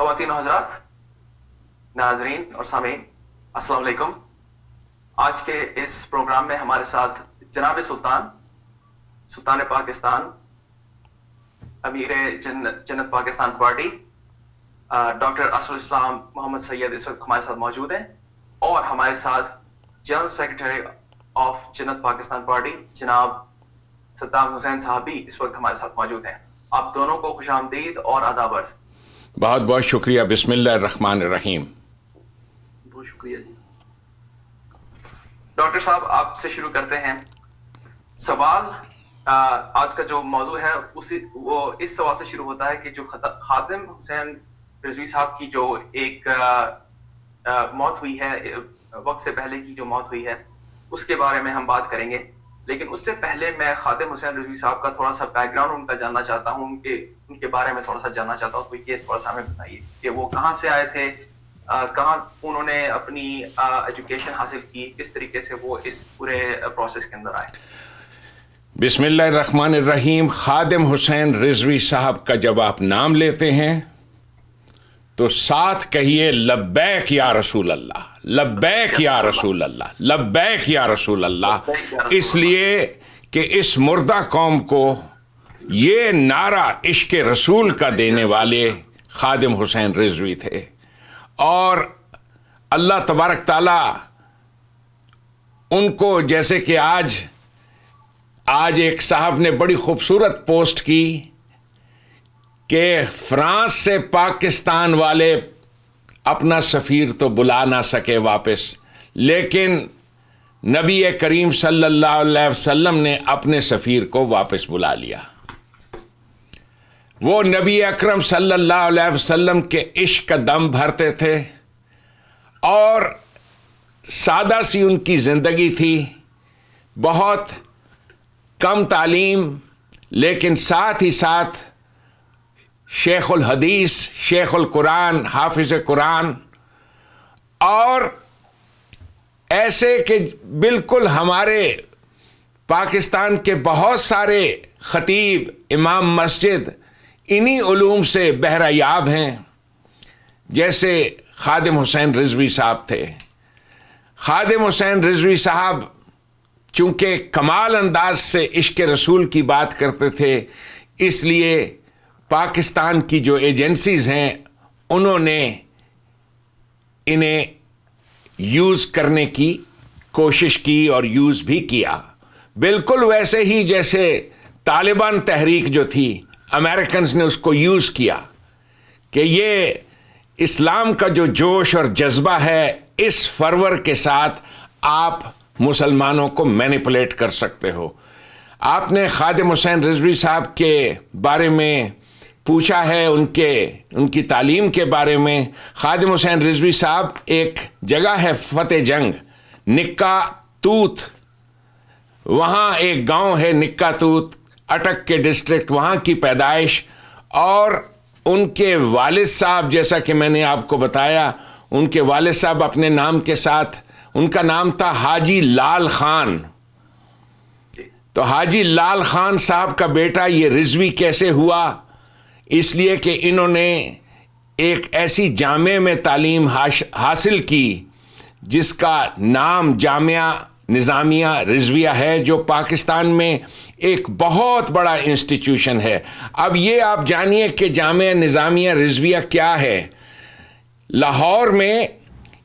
खातिन हजरात नाजरीन और सामीन अस्सलाम आज के इस प्रोग्राम में हमारे साथ जनाब सुल्तान सुल्तान पाकिस्तान अमीर जन, जन्नत पाकिस्तान पार्टी डॉक्टर असल इस्लाम मोहम्मद सैयद इस वक्त हमारे साथ मौजूद हैं और हमारे साथ जनरल सेक्रेटरी ऑफ जन्नत पाकिस्तान पार्टी जनाब सद्दाम हुसैन साहब भी इस वक्त हमारे साथ मौजूद हैं आप दोनों को खुश आमदीद और आदाबर्ज़ बहुत बहुत शुक्रिया बिस्मिल्लाहमान रहीम बहुत शुक्रिया जी डॉक्टर साहब आपसे शुरू करते हैं सवाल आज का जो मौजू है उसी वो इस सवाल से शुरू होता है कि जो खादिम हुसैन रजवी साहब की जो एक आ, मौत हुई है वक्त से पहले की जो मौत हुई है उसके बारे में हम बात करेंगे लेकिन उससे पहले मैं खादिम हुसैन रजवी साहब का थोड़ा सा बैकग्राउंड उनका जानना चाहता हूँ उनके उनके बारे में थोड़ा सा जानना चाहता हूँ तो कोई केस थोड़ा सा हमें बताइए कि वो कहाँ से आए थे कहाँ उन्होंने अपनी एजुकेशन हासिल की किस तरीके से वो इस पूरे प्रोसेस के अंदर आए बिस्मिल्लाहमान रहीम खादिम हुसैन रिजवी साहब का जब आप नाम लेते हैं तो साथ कहिए लब्बैक या रसूल अल्लाह लब्बैक या रसूल अल्लाह लब्बैक या रसूल अल्लाह इसलिए कि इस मुर्दा कौम को ये नारा इश्क रसूल का देने वाले खादिम हुसैन रिजवी थे और अल्लाह तबारक ताला उनको जैसे कि आज आज एक साहब ने बड़ी खूबसूरत पोस्ट की कि फ्रांस से पाकिस्तान वाले अपना सफ़ीर तो बुला ना सके वापस लेकिन नबी करीम सल्लल्लाहु अलैहि वसल्लम ने अपने सफ़ीर को वापस बुला लिया वो नबी अकरम सल्लल्लाहु अलैहि वसल्लम के इश्क का दम भरते थे और सादा सी उनकी ज़िंदगी थी बहुत कम तालीम लेकिन साथ ही साथ शेख उल हदीस शेख उल कुरान हाफिज कुरान और ऐसे कि बिल्कुल हमारे पाकिस्तान के बहुत सारे ख़तीब इमाम मस्जिद इन्हीं ूम से बहरायाब हैं जैसे खादिम हुसैन रिजवी साहब थे खादिम हुसैन रिजवी साहब चूँकि कमाल अंदाज से इश्क रसूल की बात करते थे इसलिए पाकिस्तान की जो एजेंसीज हैं उन्होंने इन्हें यूज़ करने की कोशिश की और यूज़ भी किया बिल्कुल वैसे ही जैसे तालिबान तहरीक जो थी अमेरिकन ने उसको यूज़ किया कि ये इस्लाम का जो जोश और जज्बा है इस फरवर के साथ आप मुसलमानों को मैनिपुलेट कर सकते हो आपने खादिम हुसैन रिजवी साहब के बारे में पूछा है उनके उनकी तालीम के बारे में खादिम हुसैन रिजवी साहब एक जगह है फतेह जंग निक्का तूत वहाँ एक गांव है निक्का तूत अटक के डिस्ट्रिक्ट वहाँ की पैदाइश और उनके वालिद साहब जैसा कि मैंने आपको बताया उनके वालिद साहब अपने नाम के साथ उनका नाम था हाजी लाल खान तो हाजी लाल खान साहब का बेटा ये रिजवी कैसे हुआ इसलिए कि इन्होंने एक ऐसी जामे में तालीम हासिल की जिसका नाम जामिया निज़ामिया रिजविया है जो पाकिस्तान में एक बहुत बड़ा इंस्टीट्यूशन है अब ये आप जानिए कि जामिया निज़ामिया रिजविया क्या है लाहौर में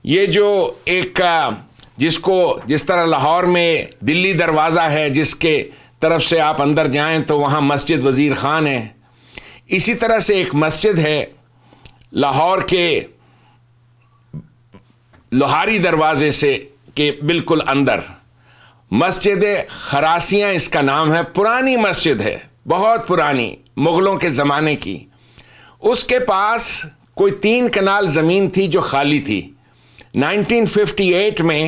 ये जो एक जिसको जिस तरह लाहौर में दिल्ली दरवाज़ा है जिसके तरफ से आप अंदर जाएं तो वहाँ मस्जिद वज़ीर ख़ान है इसी तरह से एक मस्जिद है लाहौर के लोहारी दरवाजे से के बिल्कुल अंदर मस्जिद खरासियाँ इसका नाम है पुरानी मस्जिद है बहुत पुरानी मुग़लों के ज़माने की उसके पास कोई तीन कनाल ज़मीन थी जो खाली थी 1958 में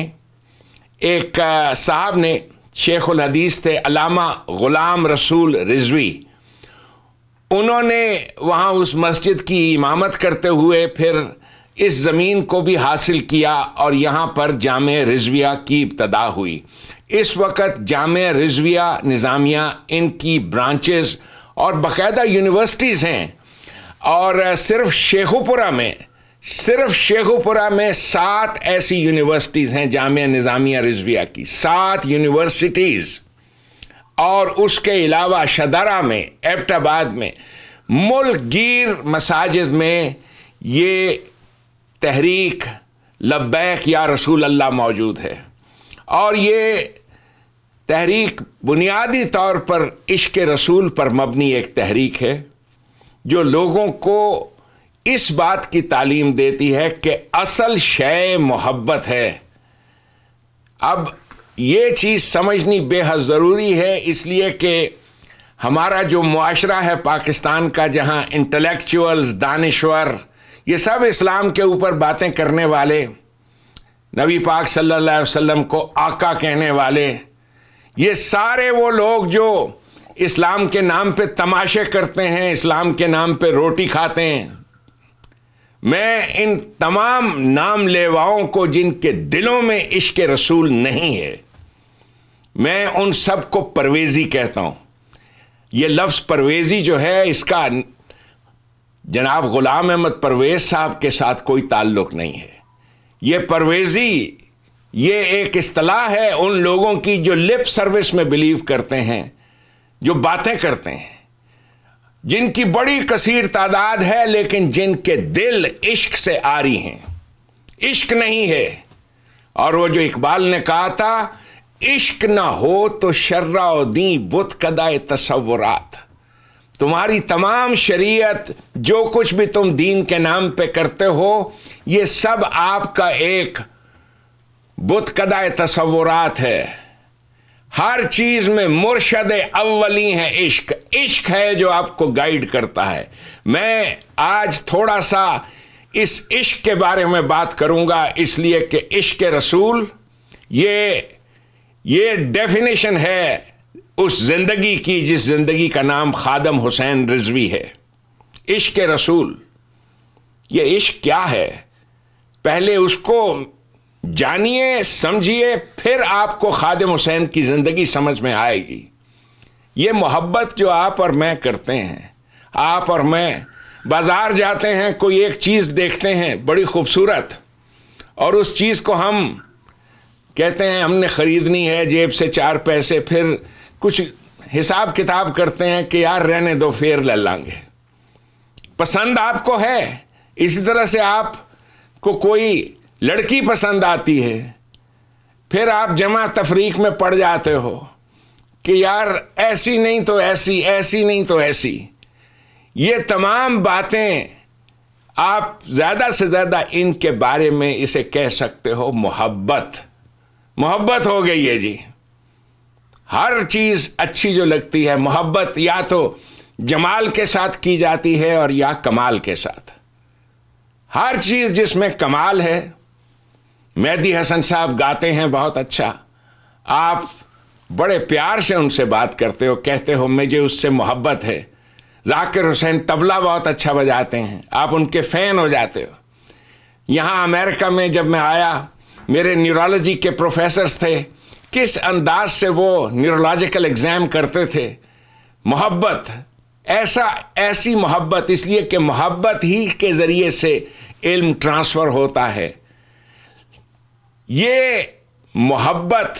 एक साहब ने शेख हदीस थे अलामा ग़ुलाम रसूल रिजवी उन्होंने वहाँ उस मस्जिद की इमामत करते हुए फिर इस ज़मीन को भी हासिल किया और यहाँ पर जाम रिजविया की इब्तदा हुई इस वक्त जाम रिजविया निज़ामिया इनकी ब्रांचेस और बाकायदा यूनिवर्सिटीज़ हैं और सिर्फ शेखुपुरा में सिर्फ शेखुपुरा में सात ऐसी यूनिवर्सिटीज़ हैं जाम निज़ामिया रिजविया की सात यूनिवर्सिटीज़ और उसके अलावा शदरा में एबटाबाद में मुल्कगीर मसाजिद में ये तहरीक लब्बैक या रसूल अल्लाह मौजूद है और ये तहरीक बुनियादी तौर पर इश्क रसूल पर मबनी एक तहरीक है जो लोगों को इस बात की तालीम देती है कि असल शय मोहब्बत है अब ये चीज़ समझनी बेहद ज़रूरी है इसलिए कि हमारा जो माशरा है पाकिस्तान का जहाँ इंटेलेक्चुअल्स दानश्वर ये सब इस्लाम के ऊपर बातें करने वाले नबी पाक सल्लल्लाहु अलैहि वसल्लम को आका कहने वाले ये सारे वो लोग जो इस्लाम के नाम पे तमाशे करते हैं इस्लाम के नाम पे रोटी खाते हैं मैं इन तमाम नाम लेवाओं को जिनके दिलों में इश्क रसूल नहीं है मैं उन सब को परवेजी कहता हूं यह लफ्ज़ परवेजी जो है इसका जनाब ग़ुलाम अहमद परवेज़ साहब के साथ कोई ताल्लुक नहीं है यह परवेजी ये एक असलाह है उन लोगों की जो लिप सर्विस में बिलीव करते हैं जो बातें करते हैं जिनकी बड़ी कसीर तादाद है लेकिन जिनके दिल इश्क से आ रही हैं इश्क नहीं है और वो जो इकबाल ने कहा था इश्क ना हो तो शर्राउदी बुत कदाए तस्वुरात तुम्हारी तमाम शरीयत जो कुछ भी तुम दीन के नाम पे करते हो ये सब आपका एक बुत कदाए तस्वुरात है हर चीज में मुर्शद अव्वली है इश्क इश्क है जो आपको गाइड करता है मैं आज थोड़ा सा इस इश्क के बारे में बात करूंगा इसलिए कि इश्क रसूल ये ये डेफिनेशन है उस जिंदगी की जिस जिंदगी का नाम खादम हुसैन रिजवी है इश्क रसूल ये इश्क क्या है पहले उसको जानिए समझिए फिर आपको खादम हुसैन की ज़िंदगी समझ में आएगी ये मोहब्बत जो आप और मैं करते हैं आप और मैं बाज़ार जाते हैं कोई एक चीज़ देखते हैं बड़ी खूबसूरत और उस चीज़ को हम कहते हैं हमने ख़रीदनी है जेब से चार पैसे फिर कुछ हिसाब किताब करते हैं कि यार रहने दो फेर ले लांगे पसंद आपको है इसी तरह से आप को कोई लड़की पसंद आती है फिर आप जमा तफरीक में पड़ जाते हो कि यार ऐसी नहीं तो ऐसी ऐसी नहीं तो ऐसी ये तमाम बातें आप ज़्यादा से ज़्यादा इनके बारे में इसे कह सकते हो मोहब्बत मोहब्बत हो गई है जी हर चीज़ अच्छी जो लगती है मोहब्बत या तो जमाल के साथ की जाती है और या कमाल के साथ हर चीज़ जिसमें कमाल है मेहदी हसन साहब गाते हैं बहुत अच्छा आप बड़े प्यार से उनसे बात करते हो कहते हो मुझे उससे मोहब्बत है जाकिर हुसैन तबला बहुत अच्छा बजाते हैं आप उनके फ़ैन हो जाते हो यहाँ अमेरिका में जब मैं आया मेरे न्यूरोलॉजी के प्रोफेसर्स थे किस अंदाज से वो न्यूरोलॉजिकल एग्ज़ाम करते थे मोहब्बत ऐसा ऐसी मोहब्बत इसलिए कि मोहब्बत ही के ज़रिए से इल्म ट्रांसफ़र होता है ये मोहब्बत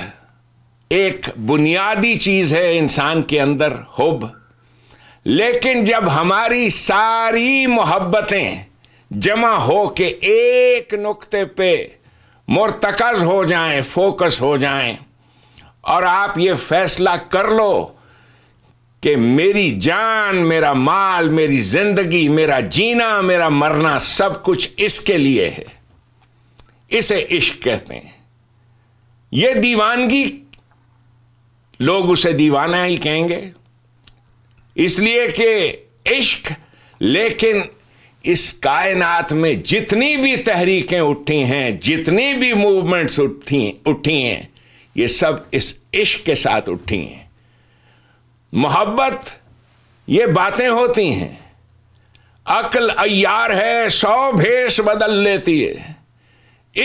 एक बुनियादी चीज़ है इंसान के अंदर हुब लेकिन जब हमारी सारी मोहब्बतें जमा हो के एक नुक्ते पे मुर्तकज हो जाएं फोकस हो जाएं और आप ये फैसला कर लो कि मेरी जान मेरा माल मेरी जिंदगी मेरा जीना मेरा मरना सब कुछ इसके लिए है इसे इश्क कहते हैं यह दीवानगी लोग उसे दीवाना ही कहेंगे इसलिए कि इश्क लेकिन इस कायनात में जितनी भी तहरीकें उठी हैं जितनी भी मूवमेंट्स उठी उठी हैं ये सब इस इश्क के साथ उठी हैं मोहब्बत ये बातें होती हैं अकल अयार है सौ भेष बदल लेती है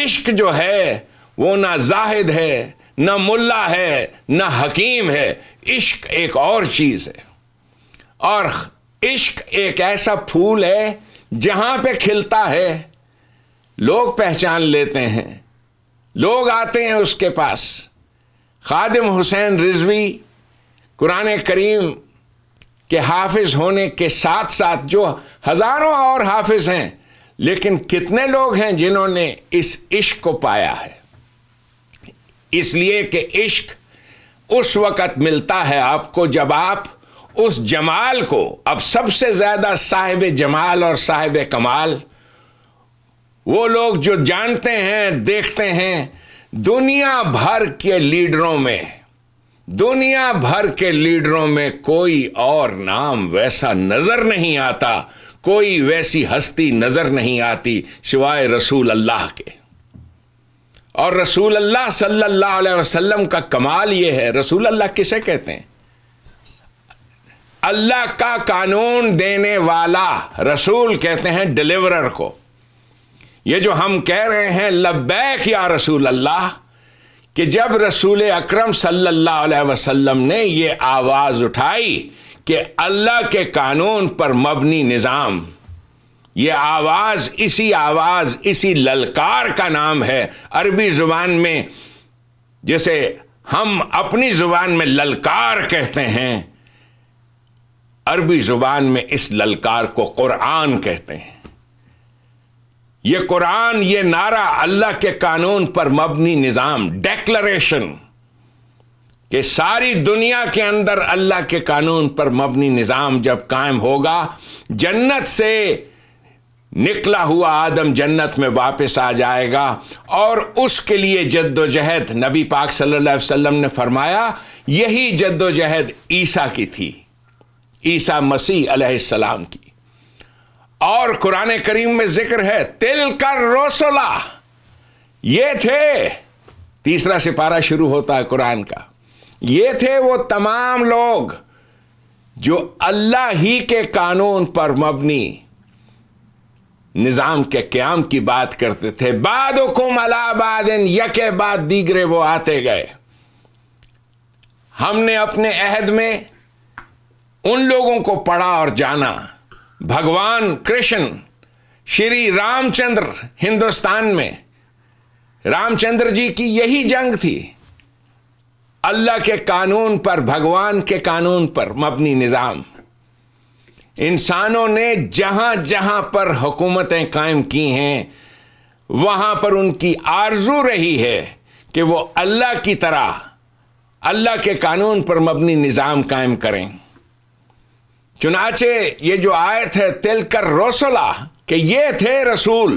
इश्क जो है वो ना जाहिद है ना मुल्ला है ना हकीम है इश्क एक और चीज़ है और इश्क एक ऐसा फूल है जहां पे खिलता है लोग पहचान लेते हैं लोग आते हैं उसके पास खादिम हुसैन रिजवी कुरान करीम के हाफिज होने के साथ साथ जो हज़ारों और हाफिज हैं लेकिन कितने लोग हैं जिन्होंने इस इश्क को पाया है इसलिए कि इश्क उस वक़्त मिलता है आपको जब आप उस जमाल को अब सबसे ज्यादा साहिब जमाल और साहिब कमाल वो लोग जो जानते हैं देखते हैं दुनिया भर के लीडरों में दुनिया भर के लीडरों में कोई और नाम वैसा नजर नहीं आता कोई वैसी हस्ती नजर नहीं आती सिवाय रसूल अल्लाह के और रसूल अल्लाह सल्लल्लाहु अलैहि वसल्लम का कमाल यह है रसूल अल्लाह किसे कहते हैं अल्लाह का कानून देने वाला रसूल कहते हैं डिलीवरर को ये जो हम कह रहे हैं लब्बैक या रसूल अल्लाह कि जब रसूल अकरम सल्लल्लाहु अलैहि वसल्लम ने ये आवाज़ उठाई कि अल्लाह के कानून पर मबनी निज़ाम ये आवाज़ इसी आवाज़ इसी ललकार का नाम है अरबी ज़ुबान में जैसे हम अपनी ज़ुबान में ललकार कहते हैं अरबी जुबान में इस ललकार को कुरान कहते हैं ये कुरान ये नारा अल्लाह के कानून पर मबनी निज़ाम डेक्लरेशन कि सारी दुनिया के अंदर अल्लाह के कानून पर मबनी निज़ाम जब कायम होगा जन्नत से निकला हुआ आदम जन्नत में वापस आ जाएगा और उसके लिए जद्दोजहद नबी पाक सल्लल्लाहु अलैहि वसल्लम ने फरमाया यही जद्दोजहद ईसा की थी ईसा मसीह अलैहिस्सलाम की और कुरान करीम में जिक्र है तिल कर रोसोला ये थे तीसरा सिपारा शुरू होता है कुरान का ये थे वो तमाम लोग जो अल्लाह ही के कानून पर मबनी निज़ाम के क्याम की बात करते थे बाद अलाबाद यके बाद दीगरे वो आते गए हमने अपने अहद में उन लोगों को पढ़ा और जाना भगवान कृष्ण श्री रामचंद्र हिंदुस्तान में रामचंद्र जी की यही जंग थी अल्लाह के कानून पर भगवान के कानून पर मबनी निज़ाम इंसानों ने जहां जहां पर हुकूमतें कायम की हैं वहां पर उनकी आरजू रही है कि वो अल्लाह की तरह अल्लाह के कानून पर मबनी निज़ाम कायम करें चुनाचे ये जो आए थे तिल कर के कि ये थे रसूल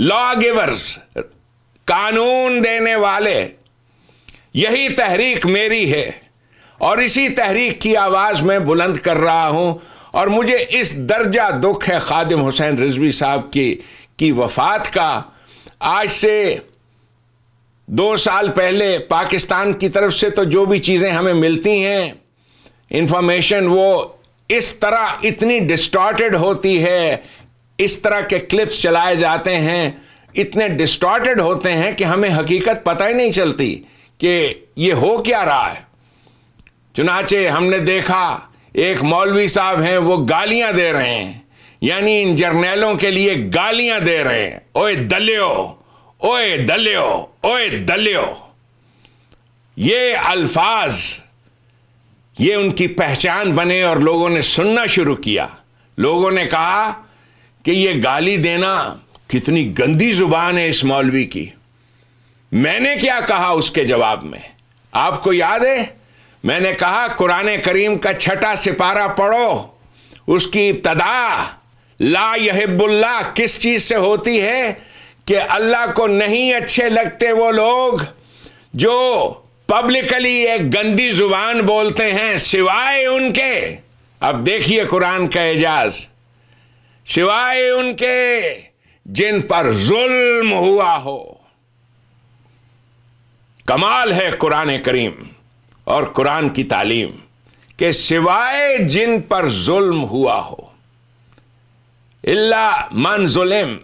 लॉ गिवर्स कानून देने वाले यही तहरीक मेरी है और इसी तहरीक की आवाज़ में बुलंद कर रहा हूँ और मुझे इस दर्जा दुख है खादिम हुसैन रिजवी साहब की की वफात का आज से दो साल पहले पाकिस्तान की तरफ से तो जो भी चीज़ें हमें मिलती हैं इंफॉर्मेशन वो इस तरह इतनी डिस्टॉर्टेड होती है इस तरह के क्लिप्स चलाए जाते हैं इतने डिस्टॉर्टेड होते हैं कि हमें हकीकत पता ही नहीं चलती कि ये हो क्या रहा है चुनाचे हमने देखा एक मौलवी साहब हैं वो गालियां दे रहे हैं यानी इन जर्नैलों के लिए गालियां दे रहे हैं ओए दल्यो ओए दल्यो ओए दल्यो ये अल्फाज ये उनकी पहचान बने और लोगों ने सुनना शुरू किया लोगों ने कहा कि ये गाली देना कितनी गंदी जुबान है इस मौलवी की मैंने क्या कहा उसके जवाब में आपको याद है मैंने कहा कुरान करीम का छठा सिपारा पढ़ो उसकी इब्तदा ला यहबुल्ला किस चीज़ से होती है कि अल्लाह को नहीं अच्छे लगते वो लोग जो पब्लिकली एक गंदी जुबान बोलते हैं सिवाय उनके अब देखिए कुरान का एजाज सिवाय उनके जिन पर जुल्म हुआ हो कमाल है कुरान करीम और कुरान की तालीम के सिवाय जिन पर जुल्म हुआ हो इल्ला मन जुल्म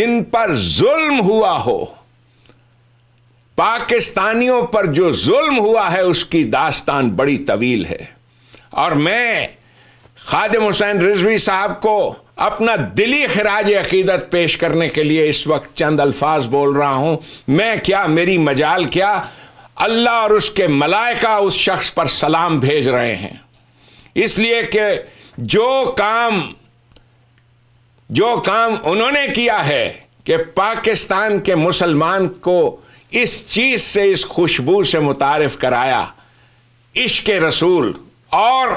जिन पर जुल्म हुआ हो पाकिस्तानियों पर जो जुल्म हुआ है उसकी दास्तान बड़ी तवील है और मैं खादिम हुसैन रिजवी साहब को अपना दिली खराज अकीदत पेश करने के लिए इस वक्त चंद अल्फाज बोल रहा हूं मैं क्या मेरी मजाल क्या अल्लाह और उसके मलायका उस शख्स पर सलाम भेज रहे हैं इसलिए कि जो काम जो काम उन्होंने किया है कि पाकिस्तान के मुसलमान को इस चीज से इस खुशबू से मुतारफ कराया इश्क रसूल और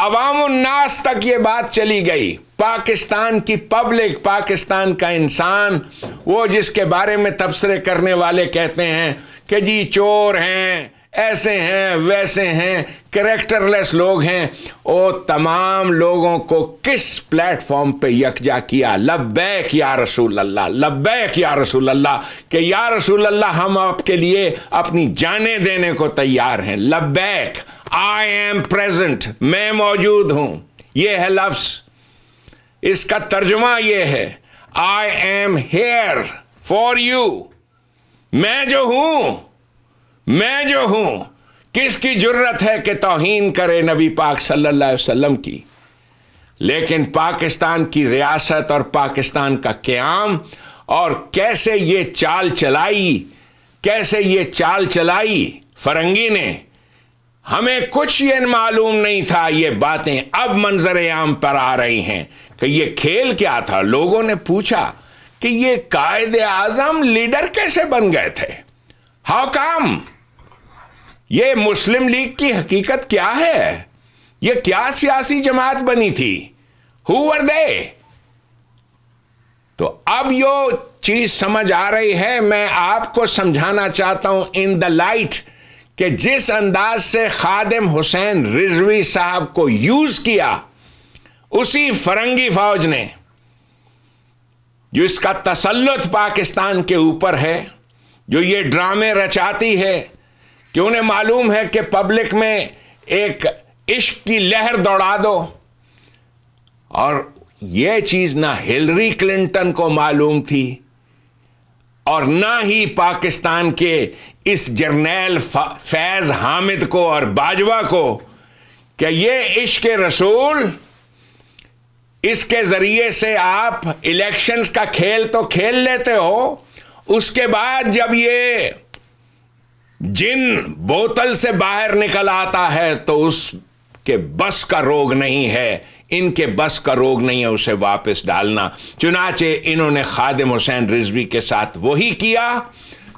अवामनास तक ये बात चली गई पाकिस्तान की पब्लिक पाकिस्तान का इंसान वो जिसके बारे में तबसरे करने वाले कहते हैं कि जी चोर हैं ऐसे हैं वैसे हैं करेक्टरलेस लोग हैं ओ तमाम लोगों को किस प्लेटफॉर्म पे यकजा किया लब्बैक या रसूल अल्लाह लब्बैक या रसूल अल्लाह के या रसूल अल्लाह हम आपके लिए अपनी जानें देने को तैयार हैं लब्बैक आई एम प्रेजेंट मैं मौजूद हूं ये है लफ्स इसका तर्जमा यह है I am here for you मैं जो हूं मैं जो हूं किसकी जरूरत है कि तोहन करे नबी पाक सल्लल्लाहु अलैहि वसल्लम की लेकिन पाकिस्तान की रियासत और पाकिस्तान का क्याम और कैसे ये चाल चलाई कैसे ये चाल चलाई फरंगी ने हमें कुछ ये मालूम नहीं था ये बातें अब मंजर आम पर आ रही हैं कि ये खेल क्या था लोगों ने पूछा कि ये कायद आजम लीडर कैसे बन गए थे हाउ काम ये मुस्लिम लीग की हकीकत क्या है ये क्या सियासी जमात बनी थी हु वर दे तो अब यो चीज समझ आ रही है मैं आपको समझाना चाहता हूं इन द लाइट कि जिस अंदाज से खादिम हुसैन रिजवी साहब को यूज किया उसी फरंगी फौज ने जो इसका तसल्लुत पाकिस्तान के ऊपर है जो ये ड्रामे रचाती है कि उन्हें मालूम है कि पब्लिक में एक इश्क की लहर दौड़ा दो और ये चीज़ ना हिलरी क्लिंटन को मालूम थी और ना ही पाकिस्तान के इस जर्नैल फैज़ हामिद को और बाजवा को कि ये इश्क रसूल इसके ज़रिए से आप इलेक्शंस का खेल तो खेल लेते हो उसके बाद जब ये जिन बोतल से बाहर निकल आता है तो उसके बस का रोग नहीं है इनके बस का रोग नहीं है उसे वापस डालना चुनाचे इन्होंने खादिम हुसैन रिजवी के साथ वही किया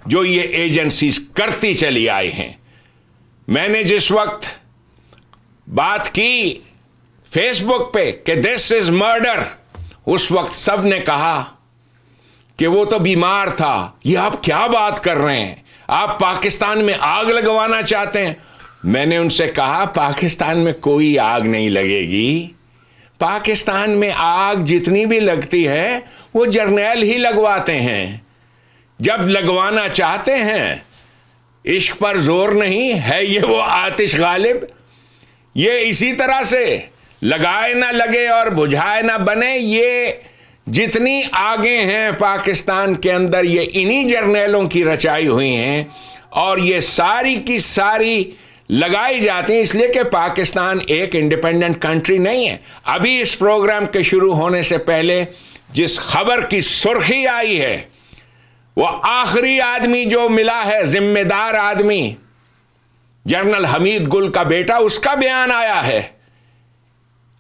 जो ये एजेंसी करती चली आई हैं मैंने जिस वक्त बात की फेसबुक पे कि दिस इज मर्डर उस वक्त सब ने कहा कि वो तो बीमार था ये आप क्या बात कर रहे हैं आप पाकिस्तान में आग लगवाना चाहते हैं मैंने उनसे कहा पाकिस्तान में कोई आग नहीं लगेगी पाकिस्तान में आग जितनी भी लगती है वो जर्नैल ही लगवाते हैं जब लगवाना चाहते हैं इश्क पर जोर नहीं है ये वो आतिश गालिब ये इसी तरह से लगाए ना लगे और बुझाए ना बने ये जितनी आगे हैं पाकिस्तान के अंदर ये इन्हीं जर्नैलों की रचाई हुई हैं और ये सारी की सारी लगाई जाती है इसलिए कि पाकिस्तान एक इंडिपेंडेंट कंट्री नहीं है अभी इस प्रोग्राम के शुरू होने से पहले जिस खबर की सुर्खी आई है वह आखिरी आदमी जो मिला है जिम्मेदार आदमी जनरल हमीद गुल का बेटा उसका बयान आया है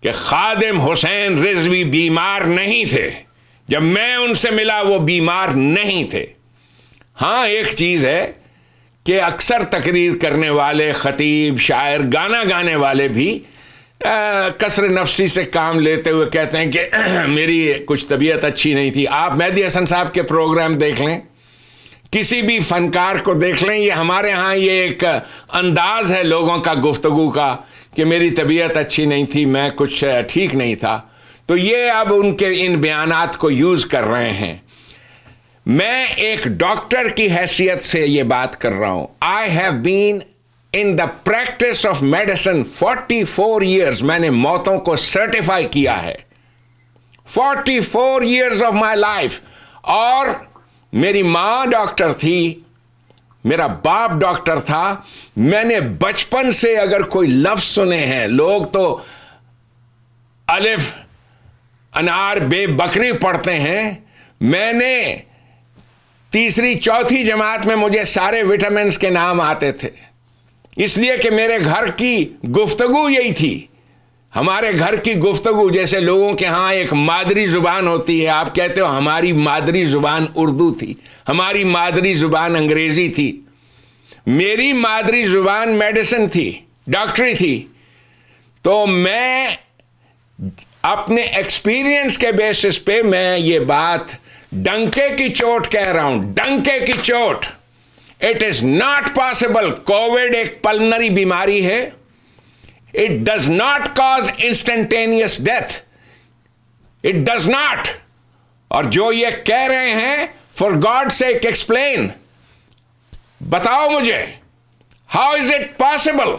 कि खादिम हुसैन रिजवी बीमार नहीं थे जब मैं उनसे मिला वो बीमार नहीं थे हाँ एक चीज़ है कि अक्सर तकरीर करने वाले ख़तीब शायर गाना गाने वाले भी कसर नफसी से काम लेते हुए कहते हैं कि मेरी कुछ तबीयत अच्छी नहीं थी आप मेहदी हसन साहब के प्रोग्राम देख लें किसी भी फनकार को देख लें ये हमारे यहाँ ये एक अंदाज है लोगों का गुफ्तगु का कि मेरी तबीयत अच्छी नहीं थी मैं कुछ ठीक नहीं था तो ये अब उनके इन बयान को यूज़ कर रहे हैं मैं एक डॉक्टर की हैसियत से ये बात कर रहा हूं I have been in the practice of medicine 44 years मैंने मौतों को सर्टिफाई किया है 44 इयर्स ऑफ माय लाइफ और मेरी मां डॉक्टर थी मेरा बाप डॉक्टर था मैंने बचपन से अगर कोई लफ्ज सुने हैं लोग तो अलिफ अनार बे बकरी पढ़ते हैं मैंने तीसरी चौथी जमात में मुझे सारे विटामिन के नाम आते थे इसलिए कि मेरे घर की गुफ्तगु यही थी हमारे घर की गुफ्तगु जैसे लोगों के यहाँ एक मादरी ज़ुबान होती है आप कहते हो हमारी मादरी ज़ुबान उर्दू थी हमारी मादरी ज़ुबान अंग्रेज़ी थी मेरी मादरी ज़ुबान मेडिसिन थी डॉक्टरी थी तो मैं अपने एक्सपीरियंस के बेसिस पे मैं ये बात डंके की चोट कह रहा हूं डंके की चोट it is not possible COVID एक पलनरी बीमारी है It does not cause instantaneous death. It does not. और जो ये कह रहे हैं फॉर गॉड से एक्सप्लेन बताओ मुझे how is it possible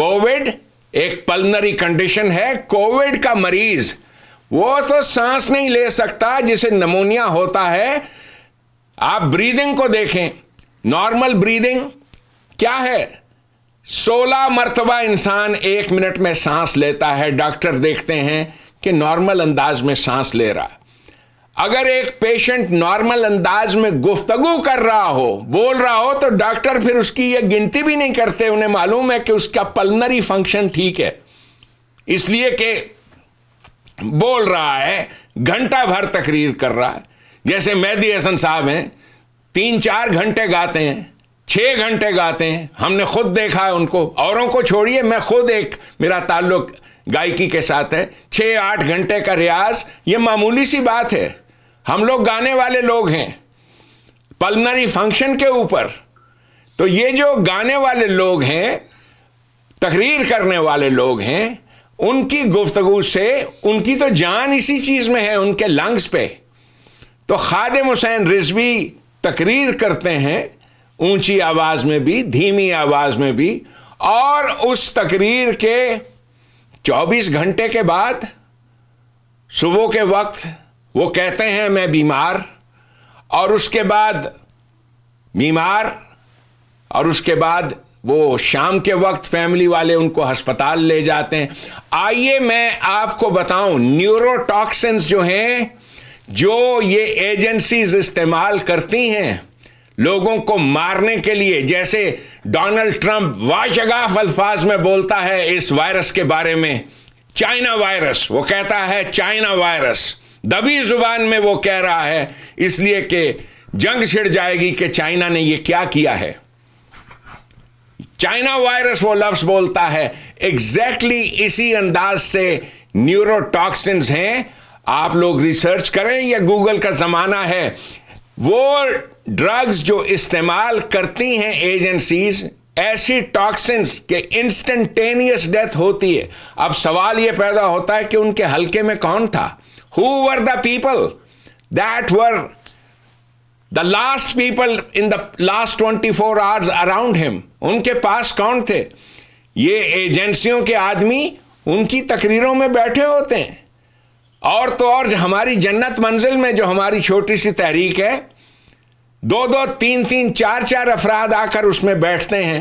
COVID एक पल्मनरी कंडीशन है कोविड का मरीज वो तो सांस नहीं ले सकता जिसे नमोनिया होता है आप ब्रीदिंग को देखें नॉर्मल ब्रीदिंग क्या है सोलह मरतबा इंसान एक मिनट में सांस लेता है डॉक्टर देखते हैं कि नॉर्मल अंदाज में सांस ले रहा अगर एक पेशेंट नॉर्मल अंदाज में गुफ्तगु कर रहा हो बोल रहा हो तो डॉक्टर फिर उसकी ये गिनती भी नहीं करते उन्हें मालूम है कि उसका पल्नरी फंक्शन ठीक है इसलिए कि बोल रहा है घंटा भर तकरीर कर रहा है जैसे मेहदी हसन साहब हैं तीन चार घंटे गाते हैं छः घंटे गाते हैं हमने खुद देखा है उनको औरों को छोड़िए मैं खुद एक मेरा ताल्लुक गायकी के साथ है छः आठ घंटे का रियाज ये मामूली सी बात है हम लोग गाने वाले लोग हैं पल्नरी फंक्शन के ऊपर तो ये जो गाने वाले लोग हैं तकरीर करने वाले लोग हैं उनकी गुफ्तगु से उनकी तो जान इसी चीज़ में है उनके लंग्स पे तो खादिम हुसैन रिजवी तकरीर करते हैं ऊंची आवाज में भी धीमी आवाज में भी और उस तकरीर के 24 घंटे के बाद सुबह के वक्त वो कहते हैं मैं बीमार और उसके बाद बीमार और उसके बाद वो शाम के वक्त फैमिली वाले उनको अस्पताल ले जाते हैं आइए मैं आपको बताऊं न्यूरोटॉक्सिन्स जो हैं जो ये एजेंसीज इस्तेमाल करती हैं लोगों को मारने के लिए जैसे डोनाल्ड ट्रंप वाशगाफ अल्फाज में बोलता है इस वायरस के बारे में चाइना वायरस वो कहता है चाइना वायरस दबी जुबान में वो कह रहा है इसलिए कि जंग छिड़ जाएगी कि चाइना ने ये क्या किया है चाइना वायरस वो लफ्ज बोलता है एग्जैक्टली exactly इसी अंदाज से न्यूरोटॉक्सिन हैं आप लोग रिसर्च करें या गूगल का जमाना है वो ड्रग्स जो इस्तेमाल करती हैं एजेंसीज ऐसी टॉक्सिन्स के इंस्टेंटेनियस डेथ होती है अब सवाल यह पैदा होता है कि उनके हलके में कौन था who were the people that were the last people in the last twenty four hours around him उनके पास कौन थे ये एजेंसियों के आदमी उनकी तकरीरों में बैठे होते हैं और तो और हमारी जन्नत मंजिल में जो हमारी छोटी सी तहरीक है दो दो तीन तीन चार चार अफराद आकर उसमें बैठते हैं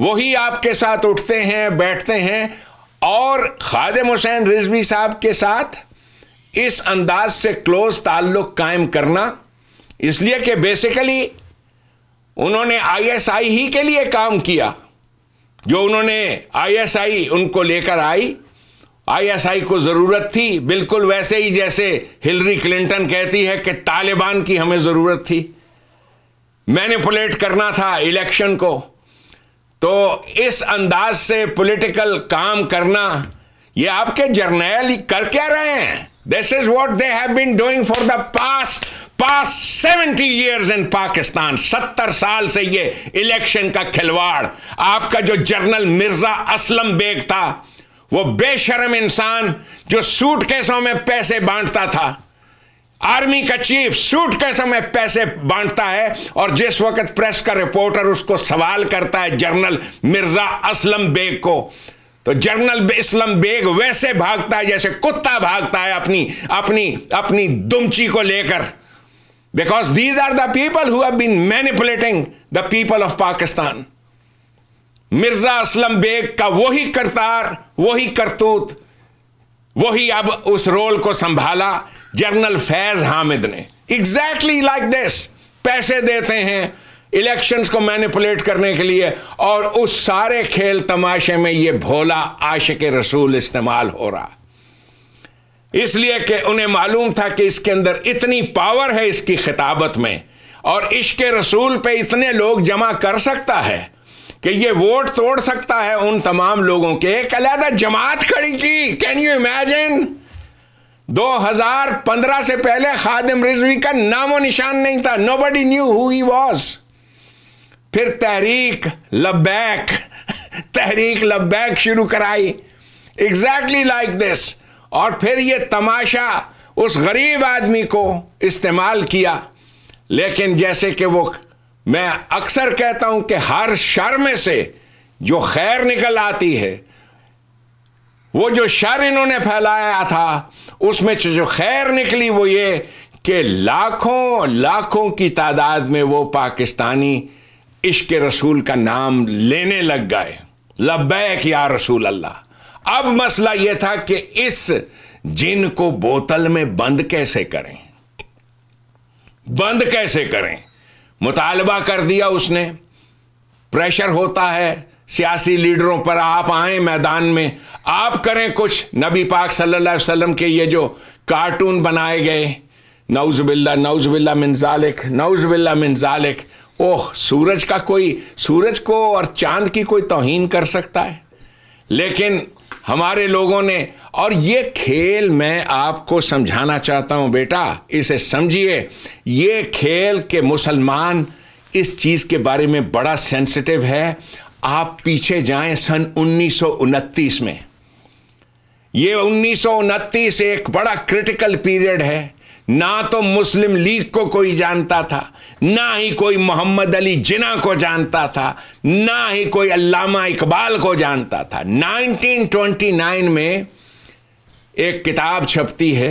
वही आपके साथ उठते हैं बैठते हैं और खादिम हुसैन रिजवी साहब के साथ इस अंदाज से क्लोज ताल्लुक कायम करना इसलिए कि बेसिकली उन्होंने आईएसआई ही के लिए काम किया जो उन्होंने आईएसआई उनको लेकर आई आईएसआई को जरूरत थी बिल्कुल वैसे ही जैसे हिलरी क्लिंटन कहती है कि तालिबान की हमें जरूरत थी मैनिपुलेट करना था इलेक्शन को तो इस अंदाज से पॉलिटिकल काम करना ये आपके जर्नैल कर क्या रहे हैं this is what they have been doing for the past past seventy years in Pakistan सत्तर साल से ये इलेक्शन का खिलवाड़ आपका जो जर्नल मिर्जा असलम बेग था वो बेशरम इंसान जो सूट कैसों में पैसे बांटता था आर्मी का चीफ सूट कैसों में पैसे बांटता है और जिस वक्त प्रेस का रिपोर्टर उसको सवाल करता है जनरल मिर्जा असलम बेग को तो जनरल इस्लम बेग वैसे भागता है जैसे कुत्ता भागता है अपनी अपनी अपनी दुमची को लेकर because these are the people who have been manipulating the people of Pakistan Mirza Aslam Beg का वही करतार वही करतूत वही अब उस रोल को संभाला जनरल फैज हामिद ने एग्जैक्टली लाइक दिस पैसे देते हैं इलेक्शंस को मैनिपुलेट करने के लिए और उस सारे खेल तमाशे में ये भोला आशिक रसूल इस्तेमाल हो रहा इसलिए कि उन्हें मालूम था कि इसके अंदर इतनी पावर है इसकी खिताबत में और इश्क रसूल पे इतने लोग जमा कर सकता है कि ये वोट तोड़ सकता है उन तमाम लोगों के एक अलहदा जमात खड़ी की कैन यू इमेजिन 2015 से पहले खादिम रिजवी का नामो निशान नहीं था nobody knew who was फिर तहरीक लबैक तहरीक लबैक शुरू कराई एग्जैक्टली लाइक दिस और फिर ये तमाशा उस गरीब आदमी को इस्तेमाल किया लेकिन जैसे कि वो मैं अक्सर कहता हूं कि हर शर में से जो खैर निकल आती है वो जो शर इन्होंने फैलाया था उसमें जो खैर निकली वो ये कि लाखों लाखों की तादाद में वो पाकिस्तानी इश्क रसूल का नाम लेने लग गए लबैक या रसूल अल्लाह अब मसला यह था कि इस जिन को बोतल में बंद कैसे करें बंद कैसे करें मुतालबा कर दिया उसने प्रेशर होता है सियासी लीडरों पर आप आए मैदान में आप करें कुछ नबी पाक सल्लल्लाहु अलैहि वसल्लम के ये जो कार्टून बनाए गए नौजबिल्ला नौजबिल्ला मिन जालिक नौजबिल्ला मिन जालिक ओह सूरज का कोई सूरज को और चांद की कोई तोहन कर सकता है लेकिन हमारे लोगों ने और ये खेल मैं आपको समझाना चाहता हूँ बेटा इसे समझिए ये खेल के मुसलमान इस चीज़ के बारे में बड़ा सेंसिटिव है आप पीछे जाएं सन उन्नीस में ये उन्नीस एक बड़ा क्रिटिकल पीरियड है ना तो मुस्लिम लीग को कोई जानता था ना ही कोई मोहम्मद अली जिना को जानता था ना ही कोई अल्लामा इकबाल को जानता था 1929 में एक किताब छपती है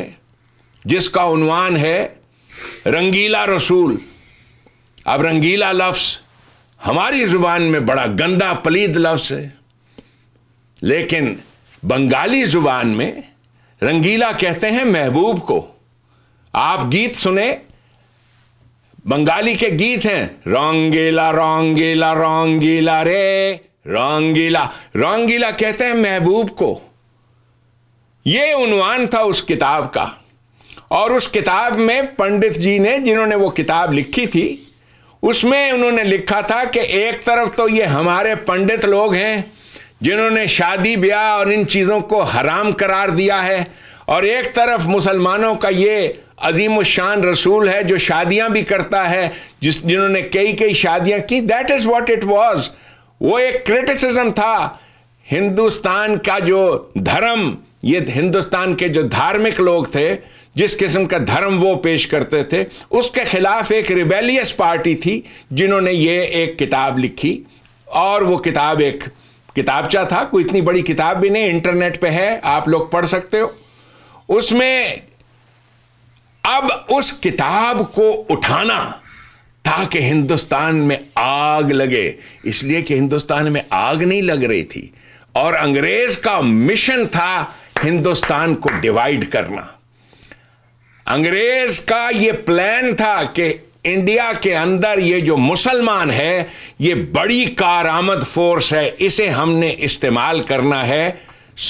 जिसका उनवान है रंगीला रसूल अब रंगीला लफ्स हमारी ज़ुबान में बड़ा गंदा पलीद लफ्स है लेकिन बंगाली ज़ुबान में रंगीला कहते हैं महबूब को आप गीत सुने बंगाली के गीत हैं रोंगीला रोंगीला रोंगीला रे रोंगीला रोंगीला कहते हैं महबूब को ये उनवान था उस किताब का और उस किताब में पंडित जी ने जिन्होंने वो किताब लिखी थी उसमें उन्होंने लिखा था कि एक तरफ तो ये हमारे पंडित लोग हैं जिन्होंने शादी ब्याह और इन चीज़ों को हराम करार दिया है और एक तरफ मुसलमानों का ये अजीम शान रसूल है जो शादियां भी करता है जिस जिन्होंने कई कई शादियां की that is what it was वो एक क्रिटिसिज्म था हिंदुस्तान का जो धर्म ये हिंदुस्तान के जो धार्मिक लोग थे जिस किस्म का धर्म वो पेश करते थे उसके खिलाफ एक रिबेलियस पार्टी थी जिन्होंने ये एक किताब लिखी और वो किताब एक किताबचा था कोई इतनी बड़ी किताब भी नहीं इंटरनेट पे है आप लोग पढ़ सकते हो उसमें अब उस किताब को उठाना ताकि हिंदुस्तान में आग लगे इसलिए कि हिंदुस्तान में आग नहीं लग रही थी और अंग्रेज का मिशन था हिंदुस्तान को डिवाइड करना अंग्रेज का ये प्लान था कि इंडिया के अंदर ये जो मुसलमान है ये बड़ी कारामद फोर्स है इसे हमने इस्तेमाल करना है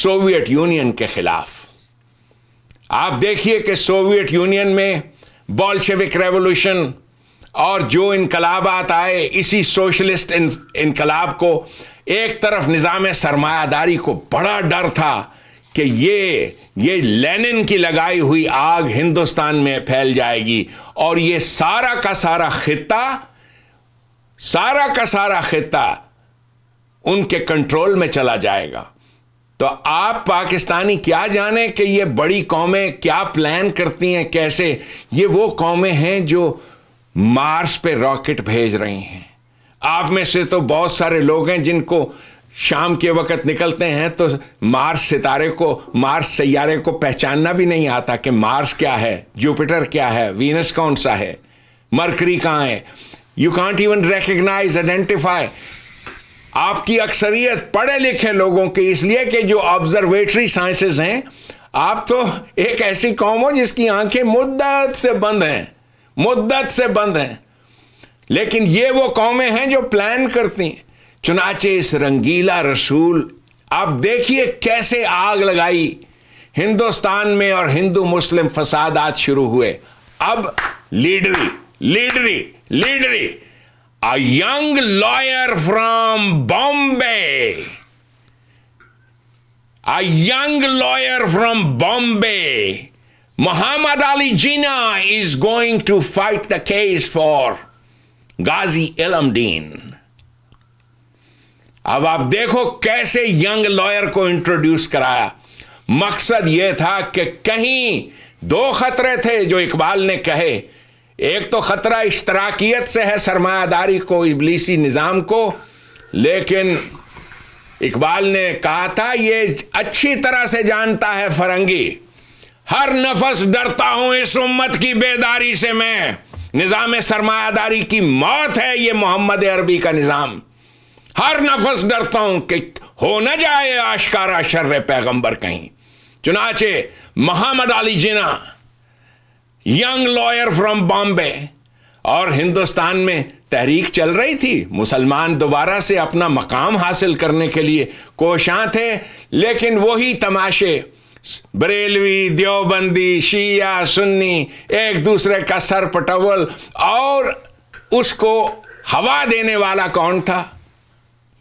सोवियत यूनियन के खिलाफ आप देखिए कि सोवियत यूनियन में बॉल्शेविक रेवोल्यूशन और जो इनकलाबात आए इसी सोशलिस्ट इनकलाब को एक तरफ निज़ाम सरमायादारी को बड़ा डर था कि ये ये लेनिन की लगाई हुई आग हिंदुस्तान में फैल जाएगी और ये सारा का सारा खिता सारा का सारा खिता उनके कंट्रोल में चला जाएगा तो आप पाकिस्तानी क्या जाने कि ये बड़ी कौमें क्या प्लान करती हैं कैसे ये वो कौमें हैं जो मार्स पे रॉकेट भेज रही हैं आप में से तो बहुत सारे लोग हैं जिनको शाम के वक्त निकलते हैं तो मार्स सितारे को मार्स सैारे को पहचानना भी नहीं आता कि मार्स क्या है जुपिटर क्या है वीनस कौन सा है मरकरी कहाँ है you can't even recognise identify आपकी अक्सरियत पढ़े लिखे लोगों की इसलिए कि जो ऑब्जर्वेटरी साइंसेस हैं आप तो एक ऐसी कौम हो जिसकी आंखें मुद्दत से बंद हैं मुद्दत से बंद हैं लेकिन ये वो कौमें हैं जो प्लान करती हैं चुनाचे इस रंगीला रसूल आप देखिए कैसे आग लगाई हिंदुस्तान में और हिंदू मुस्लिम फसादात शुरू हुए अब लीडरी लीडरी लीडरी a young lawyer from Bombay. A young lawyer from Bombay, Muhammad Ali Jinnah, is going to fight the case for Ghazi इलमदीन अब आप देखो कैसे यंग लॉयर को इंट्रोड्यूस कराया मकसद यह था कि कहीं दो खतरे थे जो इकबाल ने कहे एक तो खतरा इश्तराकियत से है सरमायादारी को इबलीसी निज़ाम को लेकिन इकबाल ने कहा था ये अच्छी तरह से जानता है फरंगी हर नफस डरता हूं इस उम्मत की बेदारी से मैं निज़ाम सरमायादारी की मौत है ये मोहम्मद अरबी का निज़ाम हर नफस डरता हूं कि हो न जाए आशकारा शर्र पैगंबर कहीं चुनाचे Mohammad Ali Jinnah young lawyer from Bombay और हिंदुस्तान में तहरीक चल रही थी मुसलमान दोबारा से अपना मकाम हासिल करने के लिए कोशां थे लेकिन वही तमाशे बरेलवी देवबंदी शिया सुन्नी एक दूसरे का सर पटवल और उसको हवा देने वाला कौन था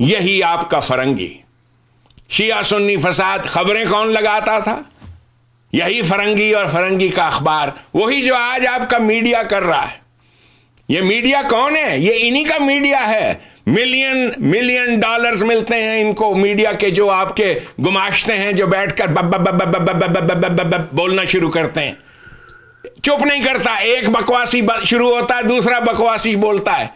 यही आपका फरंगी शिया सुन्नी फसाद खबरें कौन लगाता था यही फरंगी और फरंगी का अखबार वही जो आज आपका मीडिया कर रहा है ये मीडिया कौन है ये इन्हीं का मीडिया है मिलियन मिलियन डॉलर्स मिलते हैं इनको मीडिया के जो आपके गुमाशते हैं जो बैठकर बोलना शुरू करते हैं चुप नहीं करता एक बकवासी शुरू होता है दूसरा बकवासी बोलता है